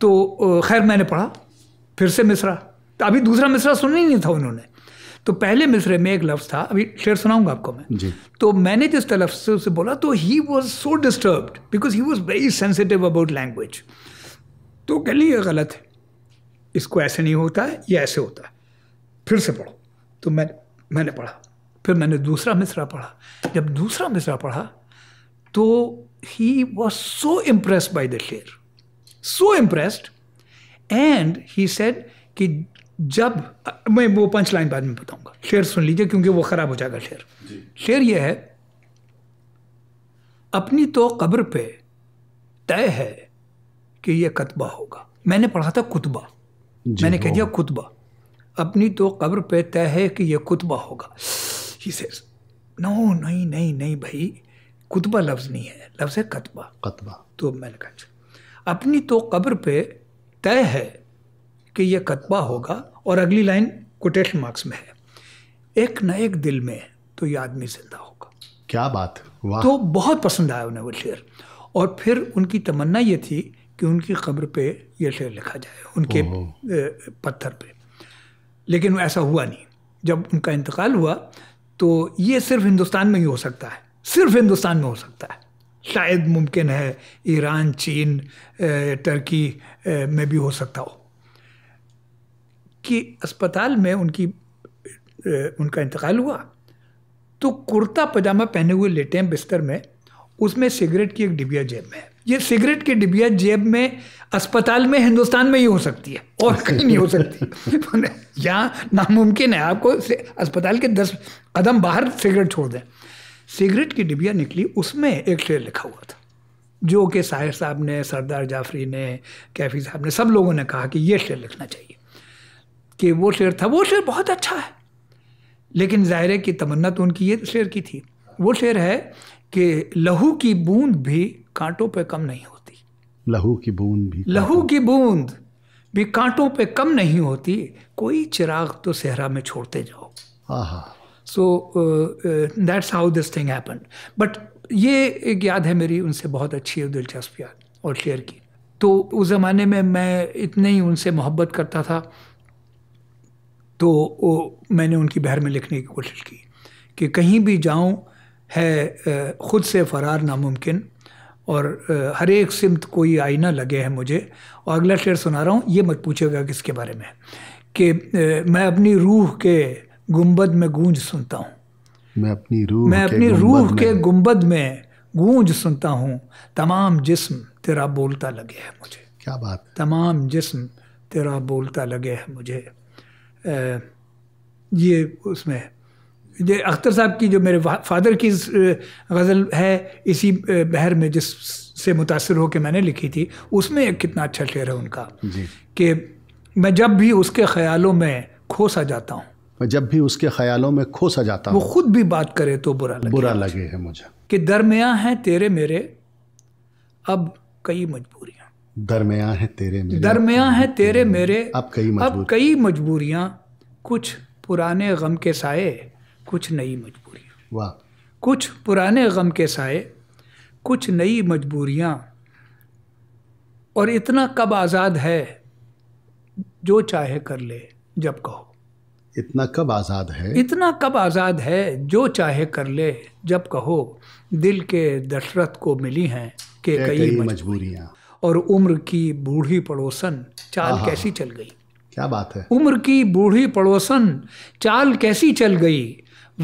S1: तो खैर मैंने पढ़ा फिर से मिसरा तो अभी दूसरा मिसरा सुन ही नहीं था उन्होंने तो पहले मिसरे में एक लफ्ज़ था अभी शेर सुनाऊंगा आपको मैं जी। तो मैंने जिस तलफ से उसे बोला तो he was so disturb because he was very sensitive about language तो कह ली गलत है इसको ऐसे नहीं होता है ये ऐसे होता है फिर से पढ़ो तो मैं मैंने पढ़ा फिर मैंने दूसरा मिसरा पढ़ा जब दूसरा मिसरा पढ़ा तो he was so impress by the sher so impressed and he said कि जब मैं वो पंच लाइन बाद में बताऊंगा शेर सुन लीजिए क्योंकि वो ख़राब हो जाएगा शेर शेर ये है अपनी तो कब्र पे तय है कि ये कतबा होगा मैंने पढ़ा था कुतबा मैंने कह दिया कुतबा अपनी तो कब्र पे तय है कि ये कुतबा होगा ही सेज नो नहीं नहीं नहीं भाई कुतबा लफ्ज़ नहीं है लफ्ज़ है कतबा कतबा तो मैंने कहा अच्छा, अपनी तो कब्र पे तय है कि यह कतबा होगा और अगली लाइन कोटेशन मार्क्स में है एक न एक दिल में तो ये आदमी जिंदा होगा क्या बात वाह तो बहुत पसंद आया उन्हें वो शेर और फिर उनकी तमन्ना ये थी कि उनकी कब्र पे ये शेर लिखा जाए उनके पत्थर पे लेकिन ऐसा हुआ नहीं जब उनका इंतकाल हुआ तो ये सिर्फ हिंदुस्तान में ही हो सकता है सिर्फ हिंदुस्तान में हो सकता है शायद मुमकिन है ईरान चीन टर्की में भी हो सकता हो कि अस्पताल में उनकी उनका इंतकाल हुआ तो कुर्ता पजामा पहने हुए लेटे हैं बिस्तर में उसमें सिगरेट की एक डिबिया जेब में है ये सिगरेट की डिबिया जेब में अस्पताल में हिंदुस्तान में ही हो सकती है और कहीं नहीं हो सकती यहाँ नामुमकिन है आपको अस्पताल के दस कदम बाहर सिगरेट छोड़ दें सिगरेट की डिबिया निकली उसमें एक शेर लिखा हुआ था जो कि साहिर साहब ने सरदार जाफरी ने कैफी साहब ने सब लोगों ने कहा कि ये शेर लिखना चाहिए कि वो शेर था वो शेर बहुत अच्छा है लेकिन ज़ाहिर की तमन्ना तो उनकी ये शेर की थी वो शेर है कि लहू की बूंद भी कांटों पे कम नहीं होती
S2: लहू की बूंद भी
S1: लहू की बूंद भी कांटों पे कम नहीं होती कोई चिराग तो सेहरा में छोड़ते जाओ so that's how this thing happen but ये एक याद है मेरी उनसे बहुत अच्छी और दिलचस्प याद और शेयर की तो उस ज़माने में मैं इतने ही उनसे मोहब्बत करता था तो मैंने उनकी बहर में लिखने की कोशिश की कि कहीं भी जाऊं है ख़ुद से फ़रार नामुमकिन और हर एक सिमत कोई आईना लगे है मुझे और अगला शेर सुना रहा हूँ ये मत पूछेगा किसके बारे में कि मैं अपनी रूह के गुंबद में गूंज सुनता हूँ
S2: मैं अपनी रूह मैं अपनी रूह के
S1: गुंबद में गूंज सुनता हूँ तमाम जिस्म तेरा बोलता लगे है मुझे क्या बात तमाम जिस्म तेरा बोलता लगे है मुझे ये उसमें ये अख्तर साहब की जो मेरे फादर की गज़ल है इसी बहर में जिस से मुतासर होकर मैंने लिखी थी उसमें एक कितना अच्छा शेर है उनका कि मैं जब भी उसके ख्यालों में खोसा जाता हूँ
S2: जब भी उसके ख्यालों में खोसा जाता हूँ वो खुद
S1: भी बात करे तो बुरा लगे बुरा लगे है मुझे कि दरमिया है तेरे मेरे अब कई मजबूरियाँ
S2: दरमिया है तेरे मेरे
S1: दरमिया है तेरे मेरे अब कई अब कई मजबूरियाँ कुछ पुराने गम के साए कुछ नई मजबूरियाँ वाह कुछ पुराने गम के साए कुछ नई मजबूरियाँ और इतना कब आज़ाद है जो चाहे कर ले जब कहो
S2: इतना कब आज़ाद है
S1: इतना कब आज़ाद है जो चाहे कर ले जब कहो दिल के दशरथ को मिली हैं के कई मजबूरियाँ और उम्र की बूढ़ी पड़ोसन चाल कैसी चल गई क्या बात है उम्र की बूढ़ी पड़ोसन चाल कैसी चल गई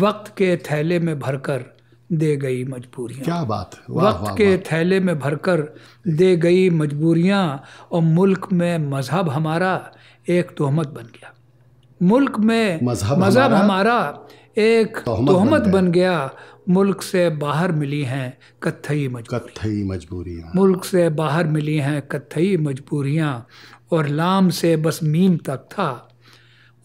S1: वक्त के थैले में भरकर दे गई मजबूरियाँ क्या बात वाह, वक्त वाह, के थैले में भरकर दे गई मजबूरियाँ और मुल्क में मज़हब हमारा एक तोहमत बन गया मुल्क में मज़हब हमारा, हमारा एक तोहमत बन, बन गया मुल्क से बाहर मिली हैं कत्थई मजबूरी कत्थई मजबूरियाँ मुल्क से बाहर मिली हैं कत्थई मजबूरियाँ और लाम से बस मीम तक था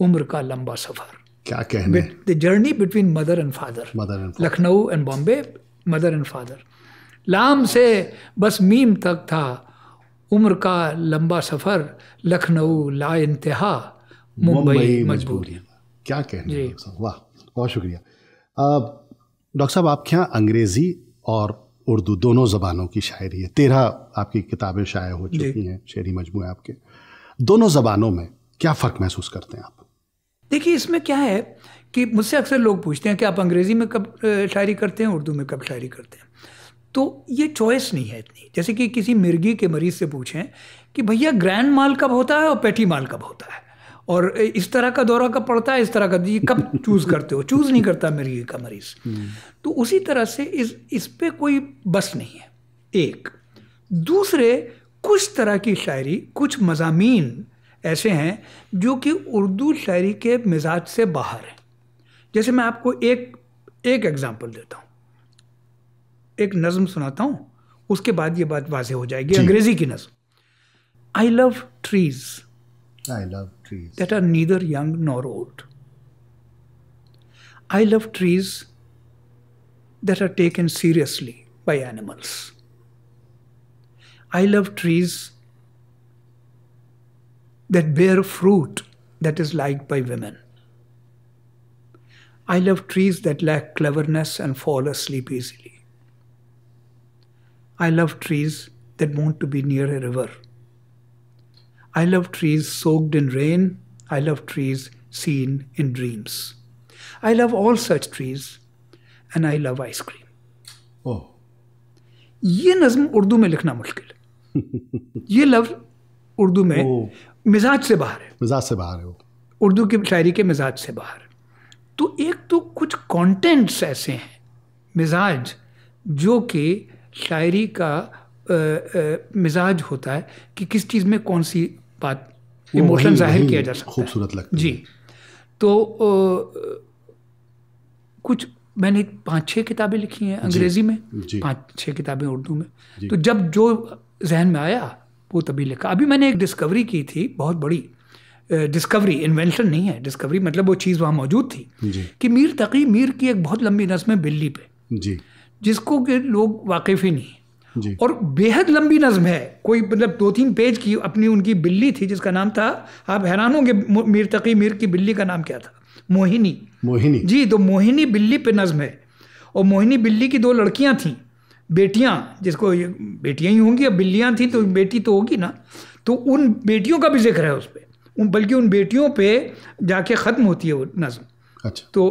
S1: उम्र का लंबा सफ़र क्या कहने the journey between mother and father mother and Lucknow and Bombay mother and father लाम से बस मीम तक था उम्र का लंबा सफ़र लखनऊ ला इंतहा मुंबई मजबूरी क्या कहने जी
S2: वाह बहुत शुक्रिया डॉक्टर साहब आपके यहाँ अंग्रेज़ी और उर्दू दोनों ज़बानों की शायरी है तेरह आपकी किताबें शाये हो चुकी हैं शेरी मजमू आपके दोनों ज़बानों में क्या फ़र्क महसूस
S1: करते हैं आप देखिए इसमें क्या है कि मुझसे अक्सर लोग पूछते हैं कि आप अंग्रेज़ी में कब शायरी करते हैं उर्दू में कब शायरी करते हैं तो ये चॉइस नहीं है इतनी जैसे कि किसी मिर्गी के मरीज से पूछें कि भैया ग्रैंड माल कब होता है और पेटी माल कब होता है और इस तरह का दौरा कब पड़ता है इस तरह का ये कब चूज़ करते हो चूज़ नहीं करता मिर्गी का मरीज़ हम्म। तो उसी तरह से इस इस पर कोई बस नहीं है एक दूसरे कुछ तरह की शायरी कुछ मजामी ऐसे हैं जो कि उर्दू शायरी के मिजाज से बाहर हैं जैसे मैं आपको एक एक एग्ज़ाम्पल देता हूँ एक नज़म सुनाता हूँ उसके बाद ये बात वाजे हो जाएगी अंग्रेज़ी की नज़म I love trees
S2: I love trees
S1: that are neither young nor old I love trees that are taken seriously by animals I love trees that bear fruit that is liked by women. I love trees that lack cleverness and fall asleep easily. I love trees that want to be near a river. I love trees soaked in rain. I love trees seen in dreams. I love all such trees, and I love ice cream. Oh. ये नज्म उर्दू में लिखना मुश्किल ये ये लफ्ज उर्दू में मिजाज से बाहर है
S2: मिजाज से बाहर है वो
S1: उर्दू की शायरी के मिजाज से बाहर तो एक तो कुछ कंटेंट्स ऐसे हैं मिजाज जो कि शायरी का मिजाज होता है कि किस चीज़ में कौन सी बात इमोशन जाहिर किया जा सकता
S2: है खूबसूरत लगता
S1: जी तो कुछ मैंने पांच छह किताबें लिखी हैं अंग्रेजी में पांच छह किताबें उर्दू
S2: में तो
S1: जब जो जहन में आया वो तभी लिखा अभी मैंने एक डिस्कवरी की थी बहुत बड़ी डिस्कवरी इन्वेंशन नहीं है डिस्कवरी मतलब वो चीज़ वहाँ मौजूद थी कि मीर तकी मीर की एक बहुत लंबी नज़म है बिल्ली पे जी जिसको के लोग वाकिफ ही नहीं और बेहद लंबी नज्म है कोई मतलब दो तीन पेज की अपनी उनकी बिल्ली थी जिसका नाम था आप हैरान होंगे मीर तकी मीर की बिल्ली का नाम क्या था मोहिनी मोहिनी जी तो मोहिनी बिल्ली पे नज्म है और मोहिनी बिल्ली की दो लड़कियां थीं बेटियां जिसको ये बेटियां ही होंगी अब बिल्लियां थी तो बेटी तो होगी ना तो उन बेटियों का भी जिक्र है उस पर उन बल्कि उन बेटियों पे जाके ख़त्म होती है वो नज़म अच्छा तो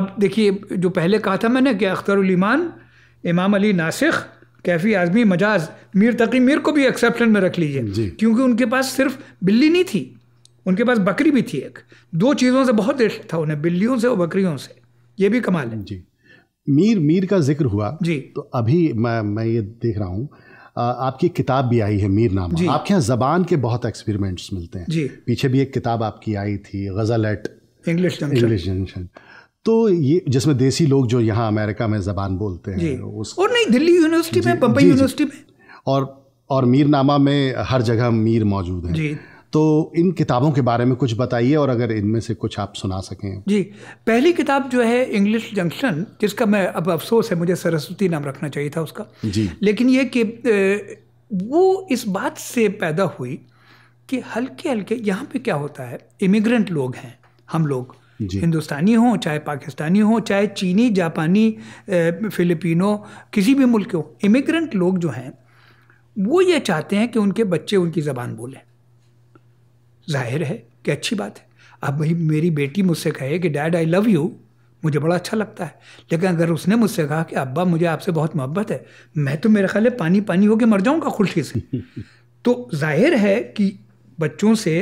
S1: अब देखिए जो पहले कहा था मैंने कि अख्तरुलईमान इमाम अली नासिक कैफी आजमी मजाज मीर तकी मीर को भी एक्सेप्शन में रख लीजिए क्योंकि उनके पास सिर्फ बिल्ली नहीं थी उनके पास बकरी भी थी एक दो चीज़ों से बहुत रिश्ता था उन्हें बिल्लियों से और बकरियों से ये भी कमाल है जी
S2: मीर मीर का जिक्र हुआ जी तो अभी मैं मैं ये देख रहा हूँ आपकी किताब भी आई है मीर नाम आपके यहाँ जबान के बहुत एक्सपेरिमेंट्स मिलते हैं जी पीछे भी एक किताब आपकी आई थी गजल एट इंग्लिश इंग्लिश जंक्शन तो ये जिसमें देसी लोग जो यहाँ अमेरिका में जबान बोलते हैं उस और नहीं
S1: दिल्ली यूनिवर्सिटी में बम्बई यूनिवर्सिटी में
S2: और और नामा में हर जगह मीर मौजूद है तो इन किताबों के बारे में कुछ बताइए और अगर इनमें से कुछ आप सुना सकें
S1: जी पहली किताब जो है इंग्लिश जंक्शन जिसका मैं अब अफसोस है मुझे सरस्वती नाम रखना चाहिए था उसका जी लेकिन ये कि वो इस बात से पैदा हुई कि हल्के हल्के यहाँ पे क्या होता है इमिग्रेंट लोग हैं हम लोग हिंदुस्तानी हों चाहे पाकिस्तानी हों चाहे चीनी जापानी फिलिपिनो किसी भी मुल्क के हो इमिग्रेंट लोग जो हैं वो ये चाहते हैं कि उनके बच्चे उनकी ज़बान बोलें जाहिर है कि अच्छी बात है अब भाई मेरी बेटी मुझसे कहे कि डैड आई लव यू मुझे बड़ा अच्छा लगता है लेकिन अगर उसने मुझसे कहा कि अब्बा मुझे आपसे बहुत मोहब्बत है मैं तो मेरे ख्याल पानी पानी होकर मर जाऊँगा खुशी से तो जाहिर है कि बच्चों से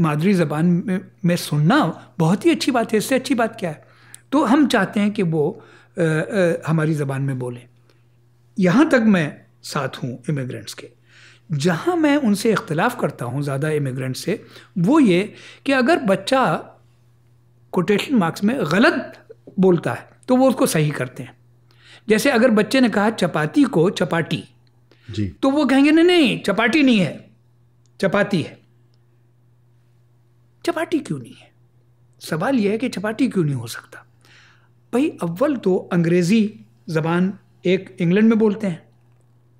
S1: मादरी ज़बान में, में सुनना बहुत ही अच्छी बात है इससे अच्छी बात क्या है तो हम चाहते हैं कि वो आ, आ, हमारी ज़बान में बोलें यहाँ तक मैं साथ हूँ इमिग्रेंट्स के जहाँ मैं उनसे इख्तलाफ करता हूँ ज़्यादा इमिग्रेंट से वो ये कि अगर बच्चा कोटेशन मार्क्स में गलत बोलता है तो वो उसको सही करते हैं जैसे अगर बच्चे ने कहा चपाती को चपाटी जी तो वो कहेंगे नहीं नहीं चपाटी नहीं है चपाती है चपाटी क्यों नहीं है सवाल यह है कि चपाटी क्यों नहीं हो सकता भाई अव्वल तो अंग्रेज़ी ज़बान एक इंग्लैंड में बोलते हैं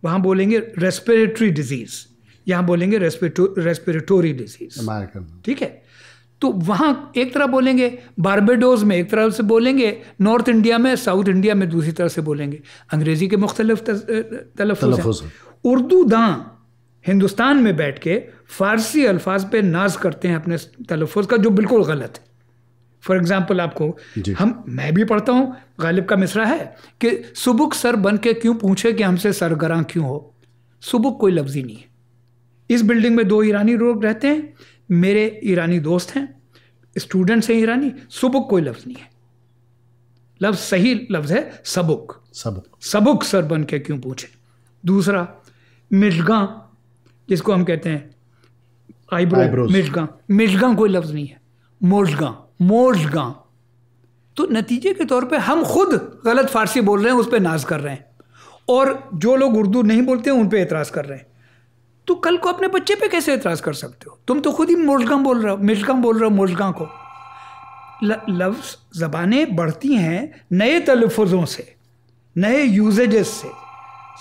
S1: वहाँ बोलेंगे रेस्पिरेटरी डिजीज यहाँ बोलेंगे रेस्पिरेटोरी डिजीज अमेरिकन ठीक है तो वहाँ एक तरह बोलेंगे बारबेडोज में एक तरह से बोलेंगे नॉर्थ इंडिया में साउथ इंडिया में दूसरी तरह से बोलेंगे अंग्रेज़ी के मुख्तलिफ तलफ़ उर्दू दां हिंदुस्तान में बैठ के फ़ारसी अल्फाज पे नाज करते हैं अपने तलफ़ का जो बिल्कुल गलत है फॉर एग्जाम्पल आपको हम मैं भी पढ़ता हूँ गालिब का मिसरा है कि सुबुक सर बन के क्यों पूछे कि हमसे सरगरा क्यों हो सुबुक कोई लफ्ज़ ही नहीं है इस बिल्डिंग में दो ईरानी लोग रहते हैं मेरे ईरानी दोस्त हैं स्टूडेंट्स हैं ईरानी सुबुक कोई लफ्ज़ नहीं है लफ्ज़ सही लफ्ज़ है सबुक सबुक सबुक सर बन के क्यों पूछे दूसरा मिर्गा जिसको हम कहते हैं आईब्रो मिर्गा मिर्गा कोई लफ्ज़ नहीं है मोर्गा मोर्ज गां तो नतीजे के तौर पे हम खुद गलत फारसी बोल रहे हैं उस पर नाज कर रहे हैं और जो लोग उर्दू नहीं बोलते हैं उन पर एतराज़ कर रहे हैं तो कल को अपने बच्चे पे कैसे एतराज़ कर सकते हो तुम तो खुद ही मोर्जगां बोल रहे हो मिर्जगां बोल रहे हो मोर्जगां को लफ्ज़ ज़बानें बढ़ती हैं नए तलफ़ों से नए यूजेजेस से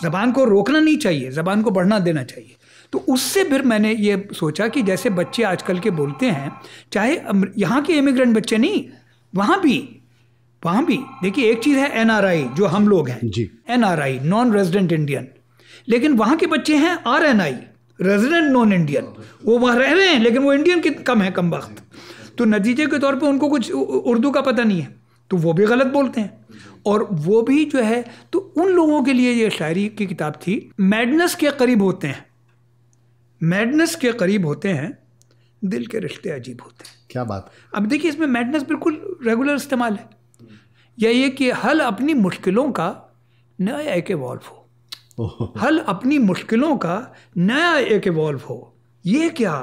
S1: ज़बान को रोकना नहीं चाहिए ज़बान को बढ़ना देना चाहिए तो उससे फिर मैंने ये सोचा कि जैसे बच्चे आजकल के बोलते हैं चाहे यहाँ के इमिग्रेंट बच्चे नहीं वहाँ भी वहाँ भी देखिए एक चीज़ है एन जो हम लोग हैं जी एन नॉन रेजिडेंट इंडियन लेकिन वहाँ के बच्चे हैं are I resident non Indian वो वहाँ रह रहे हैं लेकिन वो इंडियन के कम है कम वक्त तो नतीजे के तौर पर उनको कुछ उर्दू का पता नहीं है तो वो भी गलत बोलते हैं और वो भी जो है तो उन लोगों के लिए ये शायरी की किताब थी मैडनेस के करीब होते हैं मैडनेस के करीब होते हैं दिल के रिश्ते अजीब होते हैं क्या बात अब देखिए इसमें मैडनेस बिल्कुल रेगुलर इस्तेमाल है या ये कि हल अपनी मुश्किलों का नया एक इवॉल्व
S2: हो
S1: हल अपनी मुश्किलों का नया एक इवॉल्व हो ये क्या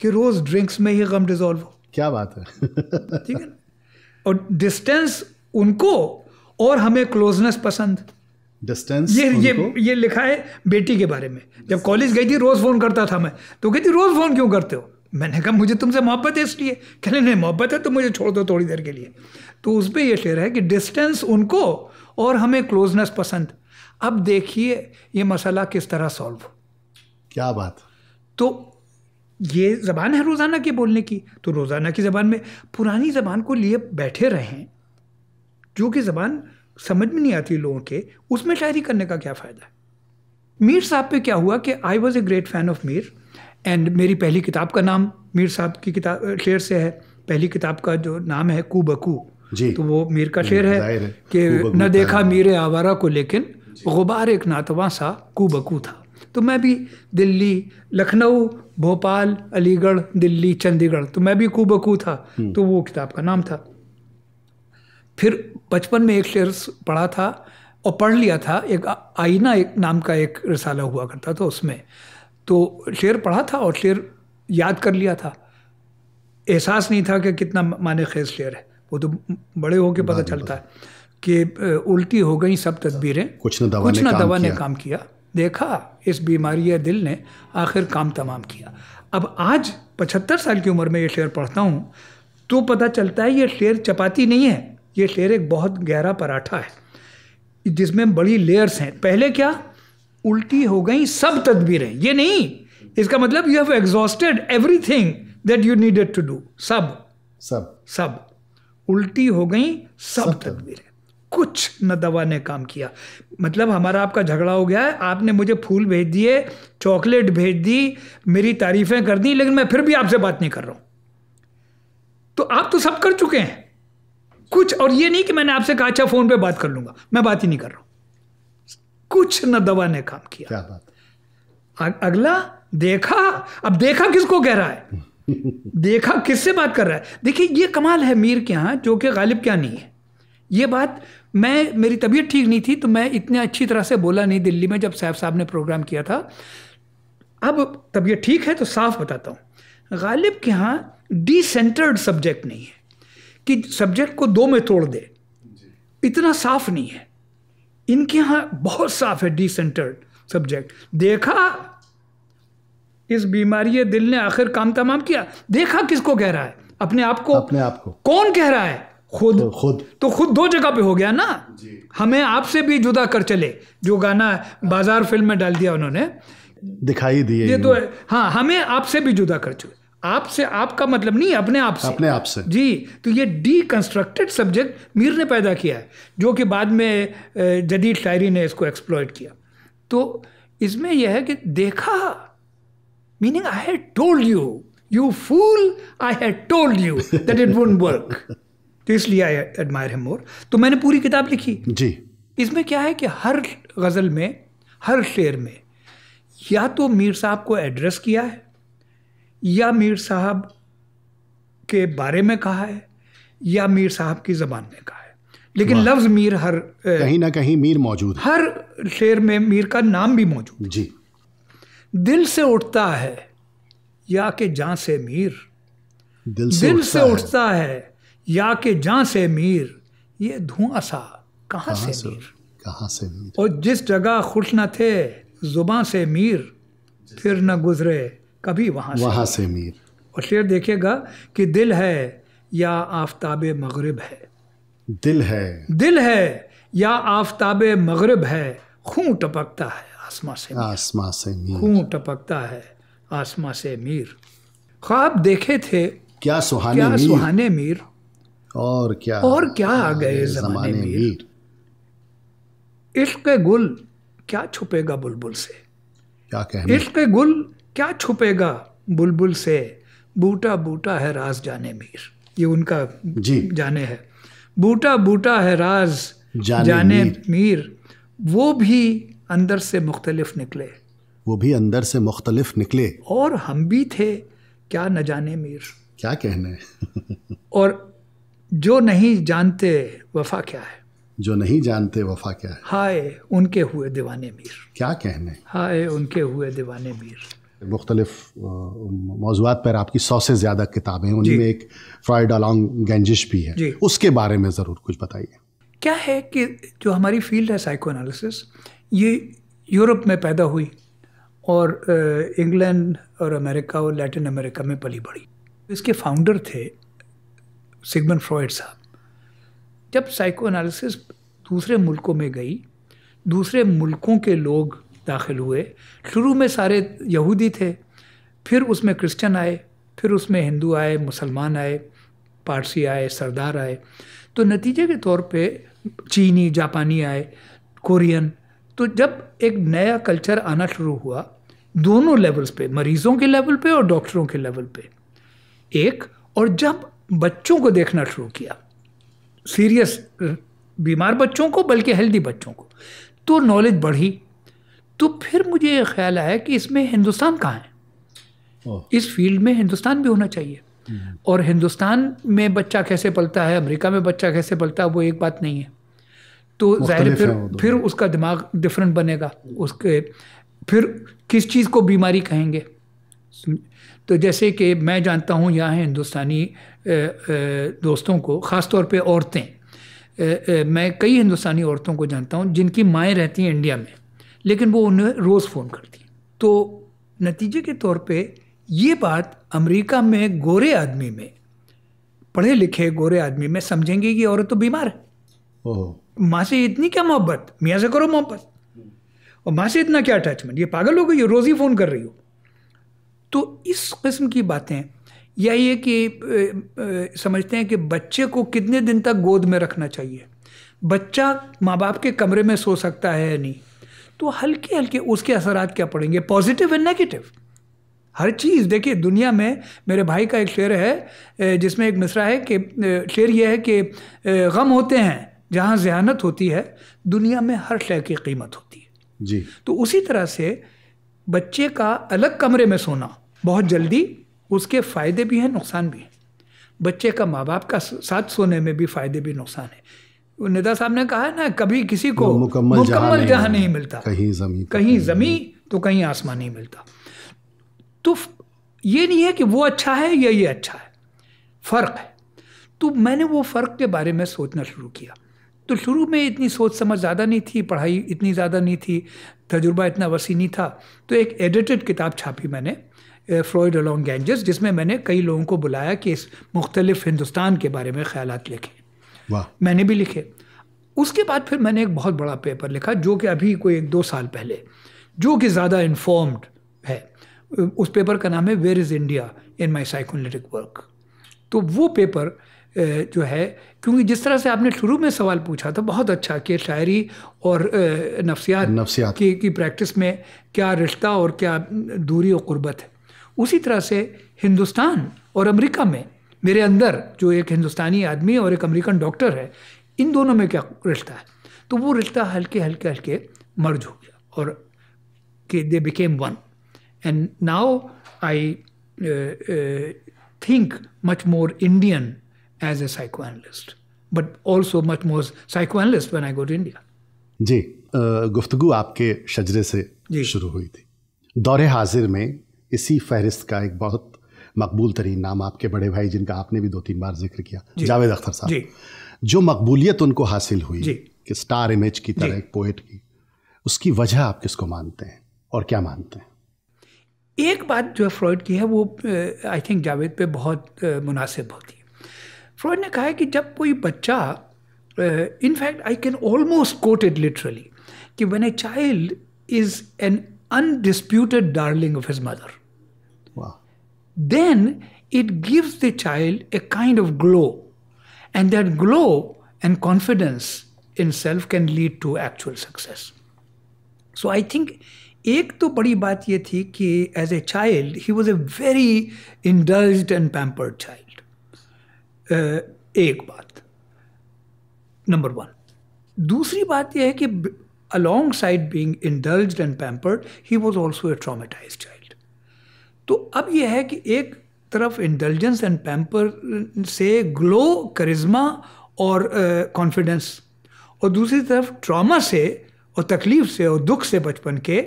S1: कि रोज़ ड्रिंक्स में ही गम डिजोल्व हो क्या बात है ठीक है और डिस्टेंस उनको और हमें क्लोजनेस पसंद डिस्टेंस ये ये ये लिखा है बेटी के बारे में जब कॉलेज गई थी रोज़ फ़ोन करता था मैं तो कहती रोज़ फ़ोन क्यों करते हो मैंने कहा मुझे तुमसे मोहब्बत है इसलिए कह नहीं मोहब्बत है तो मुझे छोड़ दो थोड़ी देर के लिए तो उस पर यह शेर है कि डिस्टेंस उनको और हमें क्लोजनेस पसंद अब देखिए ये मसला किस तरह सॉल्व क्या बात तो ये ज़बान है रोज़ाना की बोलने की तो रोज़ाना की ज़बान में पुरानी ज़बान को लिए बैठे रहें जो कि ज़बान समझ में नहीं आती लोगों के उसमें शायरी करने का क्या फ़ायदा है मीर साहब पे क्या हुआ कि I was a great fan of Mir and मेरी पहली किताब का नाम मीर साहब की किताब शेर से है पहली किताब का जो नाम है कू बकू जी तो वो मीर का हम्म, शेर है, है कि न देखा मीर आवारा को लेकिन गुबार एक नातवा सा कू बकू था तो मैं भी दिल्ली लखनऊ भोपाल अलीगढ़ दिल्ली चंडीगढ़ तो मैं भी कू बकू था हम्म। तो वो किताब का नाम था फिर बचपन में एक शेर पढ़ा था और पढ़ लिया था एक आईना एक नाम का एक रिसाला हुआ करता था उसमें तो शेर पढ़ा था और शेर याद कर लिया था एहसास नहीं था कि कितना माने खेज शेर है वो तो बड़े होके पता चलता है कि उल्टी हो गई सब तदबीरें
S2: कुछ न दवा कुछ न दवा ने काम
S1: किया देखा इस बीमारी या दिल ने आखिर काम तमाम किया अब आज पचहत्तर साल की उम्र में ये शेर पढ़ता हूँ तो पता चलता है ये शेर चपाती नहीं है ये शेर एक बहुत गहरा पराठा है जिसमें बड़ी लेयर्स हैं पहले क्या उल्टी हो गई सब तदबीरें ये नहीं इसका मतलब you have exhausted every thing that you needed to do सब सब सब उल्टी हो गई सब, सब तदबीरें कुछ न दवा ने काम किया मतलब हमारा आपका झगड़ा हो गया है आपने मुझे फूल भेज दिए चॉकलेट भेज दी मेरी तारीफें कर दी लेकिन मैं फिर भी आपसे बात नहीं कर रहा हूं तो आप तो सब कर चुके हैं कुछ और ये नहीं कि मैंने आपसे कहा अच्छा फोन पे बात कर लूंगा मैं बात ही नहीं कर रहा हूं कुछ न दवा ने काम किया क्या बात अगला देखा अब देखा किसको कह रहा है देखा किससे बात कर रहा है देखिए ये कमाल है मीर के यहाँ जो कि गालिब क्या नहीं है ये बात मैं मेरी तबीयत ठीक नहीं थी तो मैं इतने अच्छी तरह से बोला नहीं दिल्ली में जब सैफ साहब ने प्रोग्राम किया था अब तबीयत ठीक है तो साफ बताता हूँ गालिब के यहाँ डिसेंटर्ड सब्जेक्ट नहीं है कि सब्जेक्ट को दो में तोड़ दे इतना साफ नहीं है इनके यहाँ बहुत साफ है डिसेंटर्ड सब्जेक्ट देखा इस बीमारी दिल ने आखिर काम तमाम किया देखा किसको कह रहा है अपने आप को अपने आप को कौन कह रहा है खुद तो खुद तो खुद दो जगह पे हो गया ना हमें आपसे भी जुदा कर चले जो गाना बाजार फिल्म में डाल दिया उन्होंने
S2: दिखाई दिए ये तो
S1: हाँ हमें आपसे भी जुदा कर चले आपसे आपका मतलब नहीं अपने आप से अपने आप से जी तो ये डीकंस्ट्रक्टेड सब्जेक्ट मीर ने पैदा किया है जो कि बाद में जदीद शायरी ने इसको एक्सप्लॉयट किया तो इसमें यह है कि देखा meaning I had told you you fool I had told you that it won't work तो इसलिए आई एडमायर हिम मोर तो मैंने पूरी किताब लिखी जी इसमें क्या है कि हर गज़ल में हर शेर में या तो मीर साहब को एड्रेस किया है या मीर साहब के बारे में कहा है या मीर साहब की जबान में कहा है
S2: लेकिन लफ्ज मीर
S1: हर कहीं ना कहीं मीर मौजूद हर शेर में मीर का नाम भी मौजूद जी दिल से उठता है या के जां से मीर दिल से, दिल से उठता है।, है या के जहाँ से मीर ये धुआं सा कहाँ से, से
S2: मीर कहाँ से मीर
S1: और जिस जगह खुश न थे जुबा से मीर फिर न गुजरे कभी वहाँ वहाँ से मीर और शेर देखेगा कि दिल है या आफ्ताब मगरब है दिल है दिल है या आफ्ताब मगरब है खून टपकता है आसमां से
S2: आसमां से मीर
S1: टपकता है आसमां से मीर ख्वाब देखे थे क्या सुहाने क्या मीर? सुहाने मीर और क्या और क्या आ गए जमाने मीर, मीर। इश्क गुल क्या छुपेगा बुलबुल से क्या कहने इश्क गुल क्या छुपेगा बुलबुल से बूटा बूटा है राज जाने मीर ये उनका जी जाने है बूटा बूटा है राज जाने, जाने मीर।, मीर वो भी अंदर से मुख्तलिफ निकले
S2: वो भी अंदर से मुख्तलिफ निकले
S1: और हम भी थे क्या न जाने मीर क्या कहने और जो नहीं जानते वफा क्या है
S2: जो नहीं जानते वफा क्या है
S1: हाय उनके हुए दीवाने मीर क्या कहने हाय उनके हुए दीवाने मीर
S2: मुख्तलिफ मौजूद पर आपकी सौ से ज़्यादा किताबें हैं एक फ्राइड अलॉन्ग गेंजिश भी है उसके बारे में ज़रूर कुछ बताइए
S1: क्या है कि जो हमारी फील्ड है साइको एनालिसिस ये यूरोप में पैदा हुई और इंग्लैंड और अमेरिका और लैटिन अमेरिका में पली बढ़ी इसके फाउंडर थे सिगमन फ्रॉयड साहब जब साइको एनालिसिस दूसरे मुल्कों में गई दूसरे मुल्कों के लोग दाखिल हुए शुरू में सारे यहूदी थे फिर उसमें क्रिश्चन आए फिर उसमें हिंदू आए मुसलमान आए पारसी आए सरदार आए तो नतीजे के तौर पे चीनी जापानी आए कोरियन तो जब एक नया कल्चर आना शुरू हुआ दोनों लेवल्स पे मरीजों के लेवल पे और डॉक्टरों के लेवल पे एक और जब बच्चों को देखना शुरू किया सीरियस बीमार बच्चों को बल्कि हेल्दी बच्चों को तो नॉलेज बढ़ी तो फिर मुझे ये ख्याल आया कि इसमें हिंदुस्तान कहाँ है इस फील्ड में हिंदुस्तान भी होना चाहिए हम्म। और हिंदुस्तान में बच्चा कैसे पलता है अमेरिका में बच्चा कैसे पलता है वो एक बात नहीं है तो जाहिर फिर फिर उसका दिमाग डिफरेंट बनेगा उसके फिर किस चीज़ को बीमारी कहेंगे तो जैसे कि मैं जानता हूँ यहाँ हिंदुस्तानी दोस्तों को ख़ास तौर पे औरतें मैं कई हिंदुस्तानी औरतों को जानता हूँ जिनकी माएँ रहती हैं इंडिया में लेकिन वो उन्हें रोज़ फ़ोन करती तो नतीजे के तौर पे ये बात अमेरिका में गोरे आदमी में पढ़े लिखे गोरे आदमी में समझेंगे कि औरत तो बीमार है माँ से इतनी क्या मोहब्बत मियाँ से करो मोहब्बत और माँ से इतना क्या अटैचमेंट ये पागल हो गई रोज़ ही फ़ोन कर रही हो तो इस किस्म की बातें या ये कि समझते हैं कि बच्चे को कितने दिन तक गोद में रखना चाहिए बच्चा माँ बाप के कमरे में सो सकता है या नहीं तो हल्के हल्के उसके असर क्या पड़ेंगे पॉजिटिव एंड नेगेटिव हर चीज़ देखिए दुनिया में मेरे भाई का एक शेर है जिसमें एक मिसरा है कि शेर यह है कि गम होते हैं जहाँ जहानत होती है दुनिया में हर शय की कीमत होती है जी तो उसी तरह से बच्चे का अलग कमरे में सोना बहुत जल्दी उसके फ़ायदे भी हैं नुकसान भी हैं बच्चे का माँ बाप का साथ सोने में भी फ़ायदे भी नुकसान है नेता साहब ने कहा ना कभी किसी को मुकम्मल जहां नहीं, नहीं मिलता कहीं जमी कहीं जमी तो कहीं आसमान नहीं मिलता तो ये नहीं है कि वो अच्छा है या ये अच्छा है फ़र्क है तो मैंने वो फ़र्क के बारे में सोचना शुरू किया तो शुरू में इतनी सोच समझ ज़्यादा नहीं थी पढ़ाई इतनी ज़्यादा नहीं थी तजुर्बा इतना वसी नहीं था तो एक एडिटेड किताब छापी मैंने फ्लॉइड अलॉन्ग गैंजस जिसमें मैंने कई लोगों को बुलाया कि इस मुख्तलिफ़ हिंदुस्तान के बारे में ख्याल लिखे मैंने भी लिखे उसके बाद फिर मैंने एक बहुत बड़ा पेपर लिखा जो कि अभी कोई एक दो साल पहले जो कि ज़्यादा इन्फॉर्म्ड है उस पेपर का नाम है where is India in my psychoanalytic work तो वो पेपर जो है क्योंकि जिस तरह से आपने शुरू में सवाल पूछा था बहुत अच्छा कि शायरी और नफ्सियात नफसियात की, की प्रैक्टिस में क्या रिश्ता और क्या दूरी और क़ुरबत है उसी तरह से हिंदुस्तान और अमेरिका में मेरे अंदर जो एक हिंदुस्तानी आदमी और एक अमेरिकन डॉक्टर है इन दोनों में क्या रिश्ता है तो वो रिश्ता हल्के हल्के हल्के मर्ज हो गया और कि they became one and now I think much more Indian as a psychoanalyst but also much more psychoanalyst one I go to India
S2: जी गुफ्तगु आपके शजरे से शुरू हुई थी दौरे हाजिर में इसी फहरिस्त का एक बहुत मकबूल तरीन नाम आपके बड़े भाई जिनका आपने भी दो तीन बार जिक्र किया जावेद अख्तर साहब जो मकबूलियत उनको हासिल हुई कि स्टार इमेज की तरह एक पोइट की उसकी वजह आप किसको मानते हैं और क्या मानते
S1: हैं एक बात जो फ्रॉड की है वो आई थिंक जावेद पे बहुत मुनासिब होती है फ्रॉड ने कहा है कि जब कोई बच्चा in fact I can almost quote it literally कि one a child is an undisputed darling of his mother then it gives the child a kind of glow. And that glow and confidence in self can lead to actual success. So I think ek to badi baat ye as a child, he was a very indulged and pampered child. Uh, ek Number one. Dusri baat ye hai ki alongside being indulged and pampered, he was also a traumatized child. तो अब यह है कि एक तरफ intelligence and pamper से glow करिश्मा और कॉन्फिडेंस और दूसरी तरफ ट्रॉमा से और तकलीफ़ से और दुख से बचपन के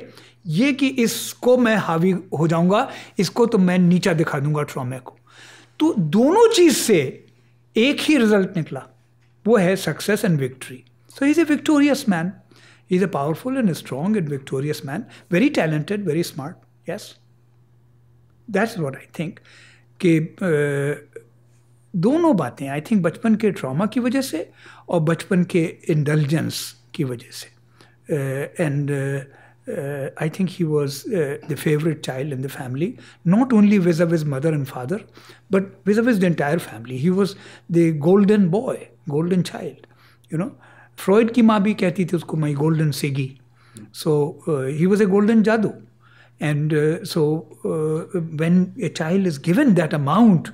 S1: ये कि इसको मैं हावी हो जाऊंगा इसको तो मैं नीचा दिखा दूंगा ट्रॉमे को तो दोनों चीज़ से एक ही रिजल्ट निकला वो है success and victory so is a victorious man is a powerful and strong and victorious man very talented very smart yes that's what I think कि दोनों बातें आई थिंक बचपन के ट्रॉमा की वजह से और बचपन के इंडल्जेंस की वजह से and I think he was the favourite child in the family not only vis-a-vis his mother and father but vis-a-vis his the entire family he was the golden boy golden child you know Freud की माँ भी कहती थी उसको my golden Siggy so he was a golden जादू And uh, so uh, when a child is given that amount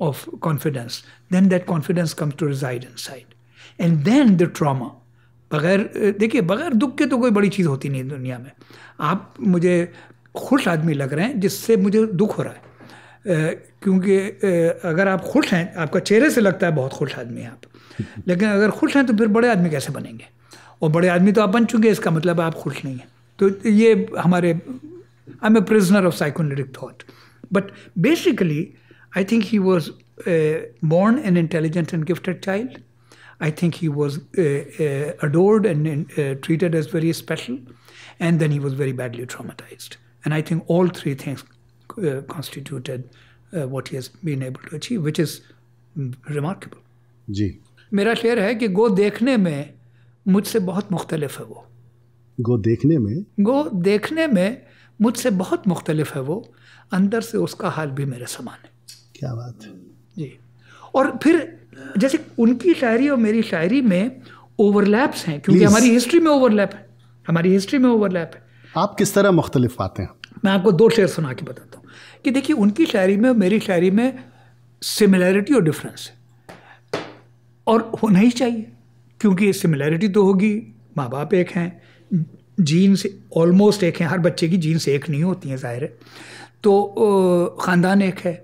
S1: of confidence, then that confidence comes to reside inside. And then the trauma. बगैर देखिए बगैर दुख के तो कोई बड़ी चीज़ होती नहीं दुनिया में आप मुझे खुश आदमी लग रहे हैं जिससे मुझे दुख हो रहा है क्योंकि अगर आप खुश हैं आपका चेहरे से लगता है बहुत खुश आदमी हैं आप लेकिन अगर खुश हैं तो फिर बड़े आदमी कैसे बनेंगे और बड़े आदमी तो आप बन चुके हैं इसका मतलब आप खुश नहीं हैं तो ये हमारे I'm a prisoner of psychoanalytic thought. But basically, I think he was uh, born an intelligent and gifted child. I think he was uh, uh, adored and uh, treated as very special. And then he was very badly traumatized. And I think all three things uh, constituted uh, what he has been able to achieve, which is remarkable. जी मेरा शेर है कि गो देखने में मुझसे बहुत मुख्तलिफ है वो
S2: गो देखने में
S1: गो देखने में मुझसे बहुत मुख्तलिफ है वो अंदर से उसका हाल भी मेरे समान है क्या बात है जी और फिर जैसे उनकी शायरी और मेरी शायरी में ओवरलैप्स हैं क्योंकि हमारी हिस्ट्री
S2: में ओवरलैप है हमारी हिस्ट्री में ओवरलैप है आप किस तरह मुख्तलिफ पाते हैं
S1: मैं आपको दो शेर सुना के बताता हूँ कि देखिए उनकी शायरी में और मेरी शायरी में सिमिलैरिटी और डिफरेंस है और होना ही चाहिए क्योंकि सिमिलैरिटी तो होगी माँ बाप एक हैं जीन्स ऑलमोस्ट एक हैं हर बच्चे की जीन्स एक नहीं होती हैं ज़ाहिर है तो ख़ानदान एक है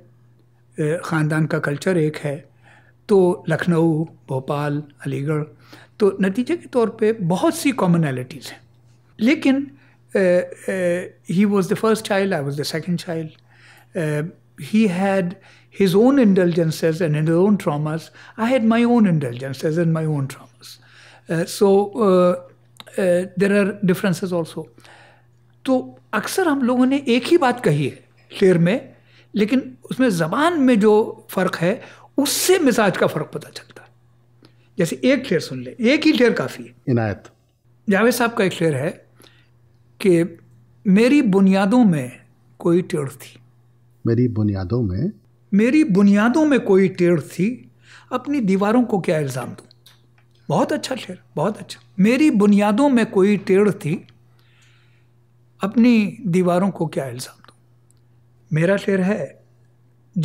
S1: ख़ानदान का कल्चर एक है तो लखनऊ भोपाल अलीगढ़ तो नतीजे के तौर पे बहुत सी कॉमनैलिटीज़ हैं लेकिन he was the first child I was the second child he had his own intelligences and in own traumas. I had my own intelligences and my own traumas. There are differences also तो अक्सर हम लोगों ने एक ही बात कही है शेर में लेकिन उसमें ज़बान में जो फ़र्क है उससे मिजाज का फ़र्क पता चलता है जैसे एक शेर सुन ले एक ही शेर काफ़ी है इनायत जावेद साहब का एक शेर है कि मेरी बुनियादों में कोई टेढ़ थी
S2: मेरी बुनियादों में
S1: मेरी बुनियादों में कोई टेढ़ थी अपनी दीवारों को क्या इल्ज़ाम दूँ बहुत अच्छा शेर बहुत अच्छा मेरी बुनियादों में कोई टेढ़ थी अपनी दीवारों को क्या इल्ज़ाम दूँ मेरा शेर है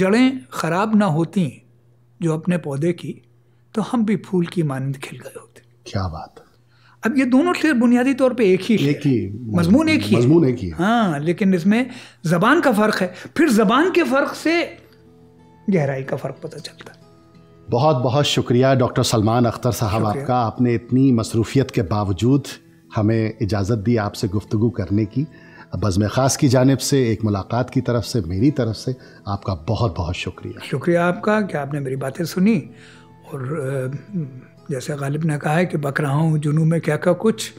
S1: जड़ें ख़राब ना होती जो अपने पौधे की तो हम भी फूल की मानंद खिल गए होते क्या बात अब ये दोनों शेर बुनियादी तौर पे एक ही एक ही मजमून एक ही मजमून एक ही हाँ लेकिन इसमें ज़बान का फ़र्क है फिर ज़बान के फ़र्क से गहराई का फ़र्क पता चलता है
S2: बहुत बहुत शुक्रिया डॉक्टर सलमान अख्तर साहब आपका आपने इतनी मसरूफियत के बावजूद हमें इजाज़त दी आपसे गुफ्तु करने की बज़म ख़ास की जानब से एक मुलाकात की तरफ से मेरी तरफ से आपका बहुत बहुत शुक्रिया
S1: शुक्रिया आपका कि आपने मेरी बातें सुनी और जैसे गालिब ने कहा है कि बक रहा हूँ जुनू में क्या क्या कुछ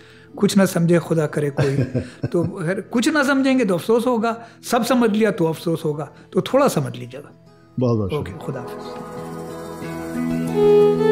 S1: कुछ ना समझे खुदा करे कोई तो अगर कुछ ना समझेंगे तो अफसोस होगा सब समझ लिया तो अफसोस होगा तो थोड़ा समझ लीजिएगा बहुत बहुत ओके खुदा हाफिज़ Thank you.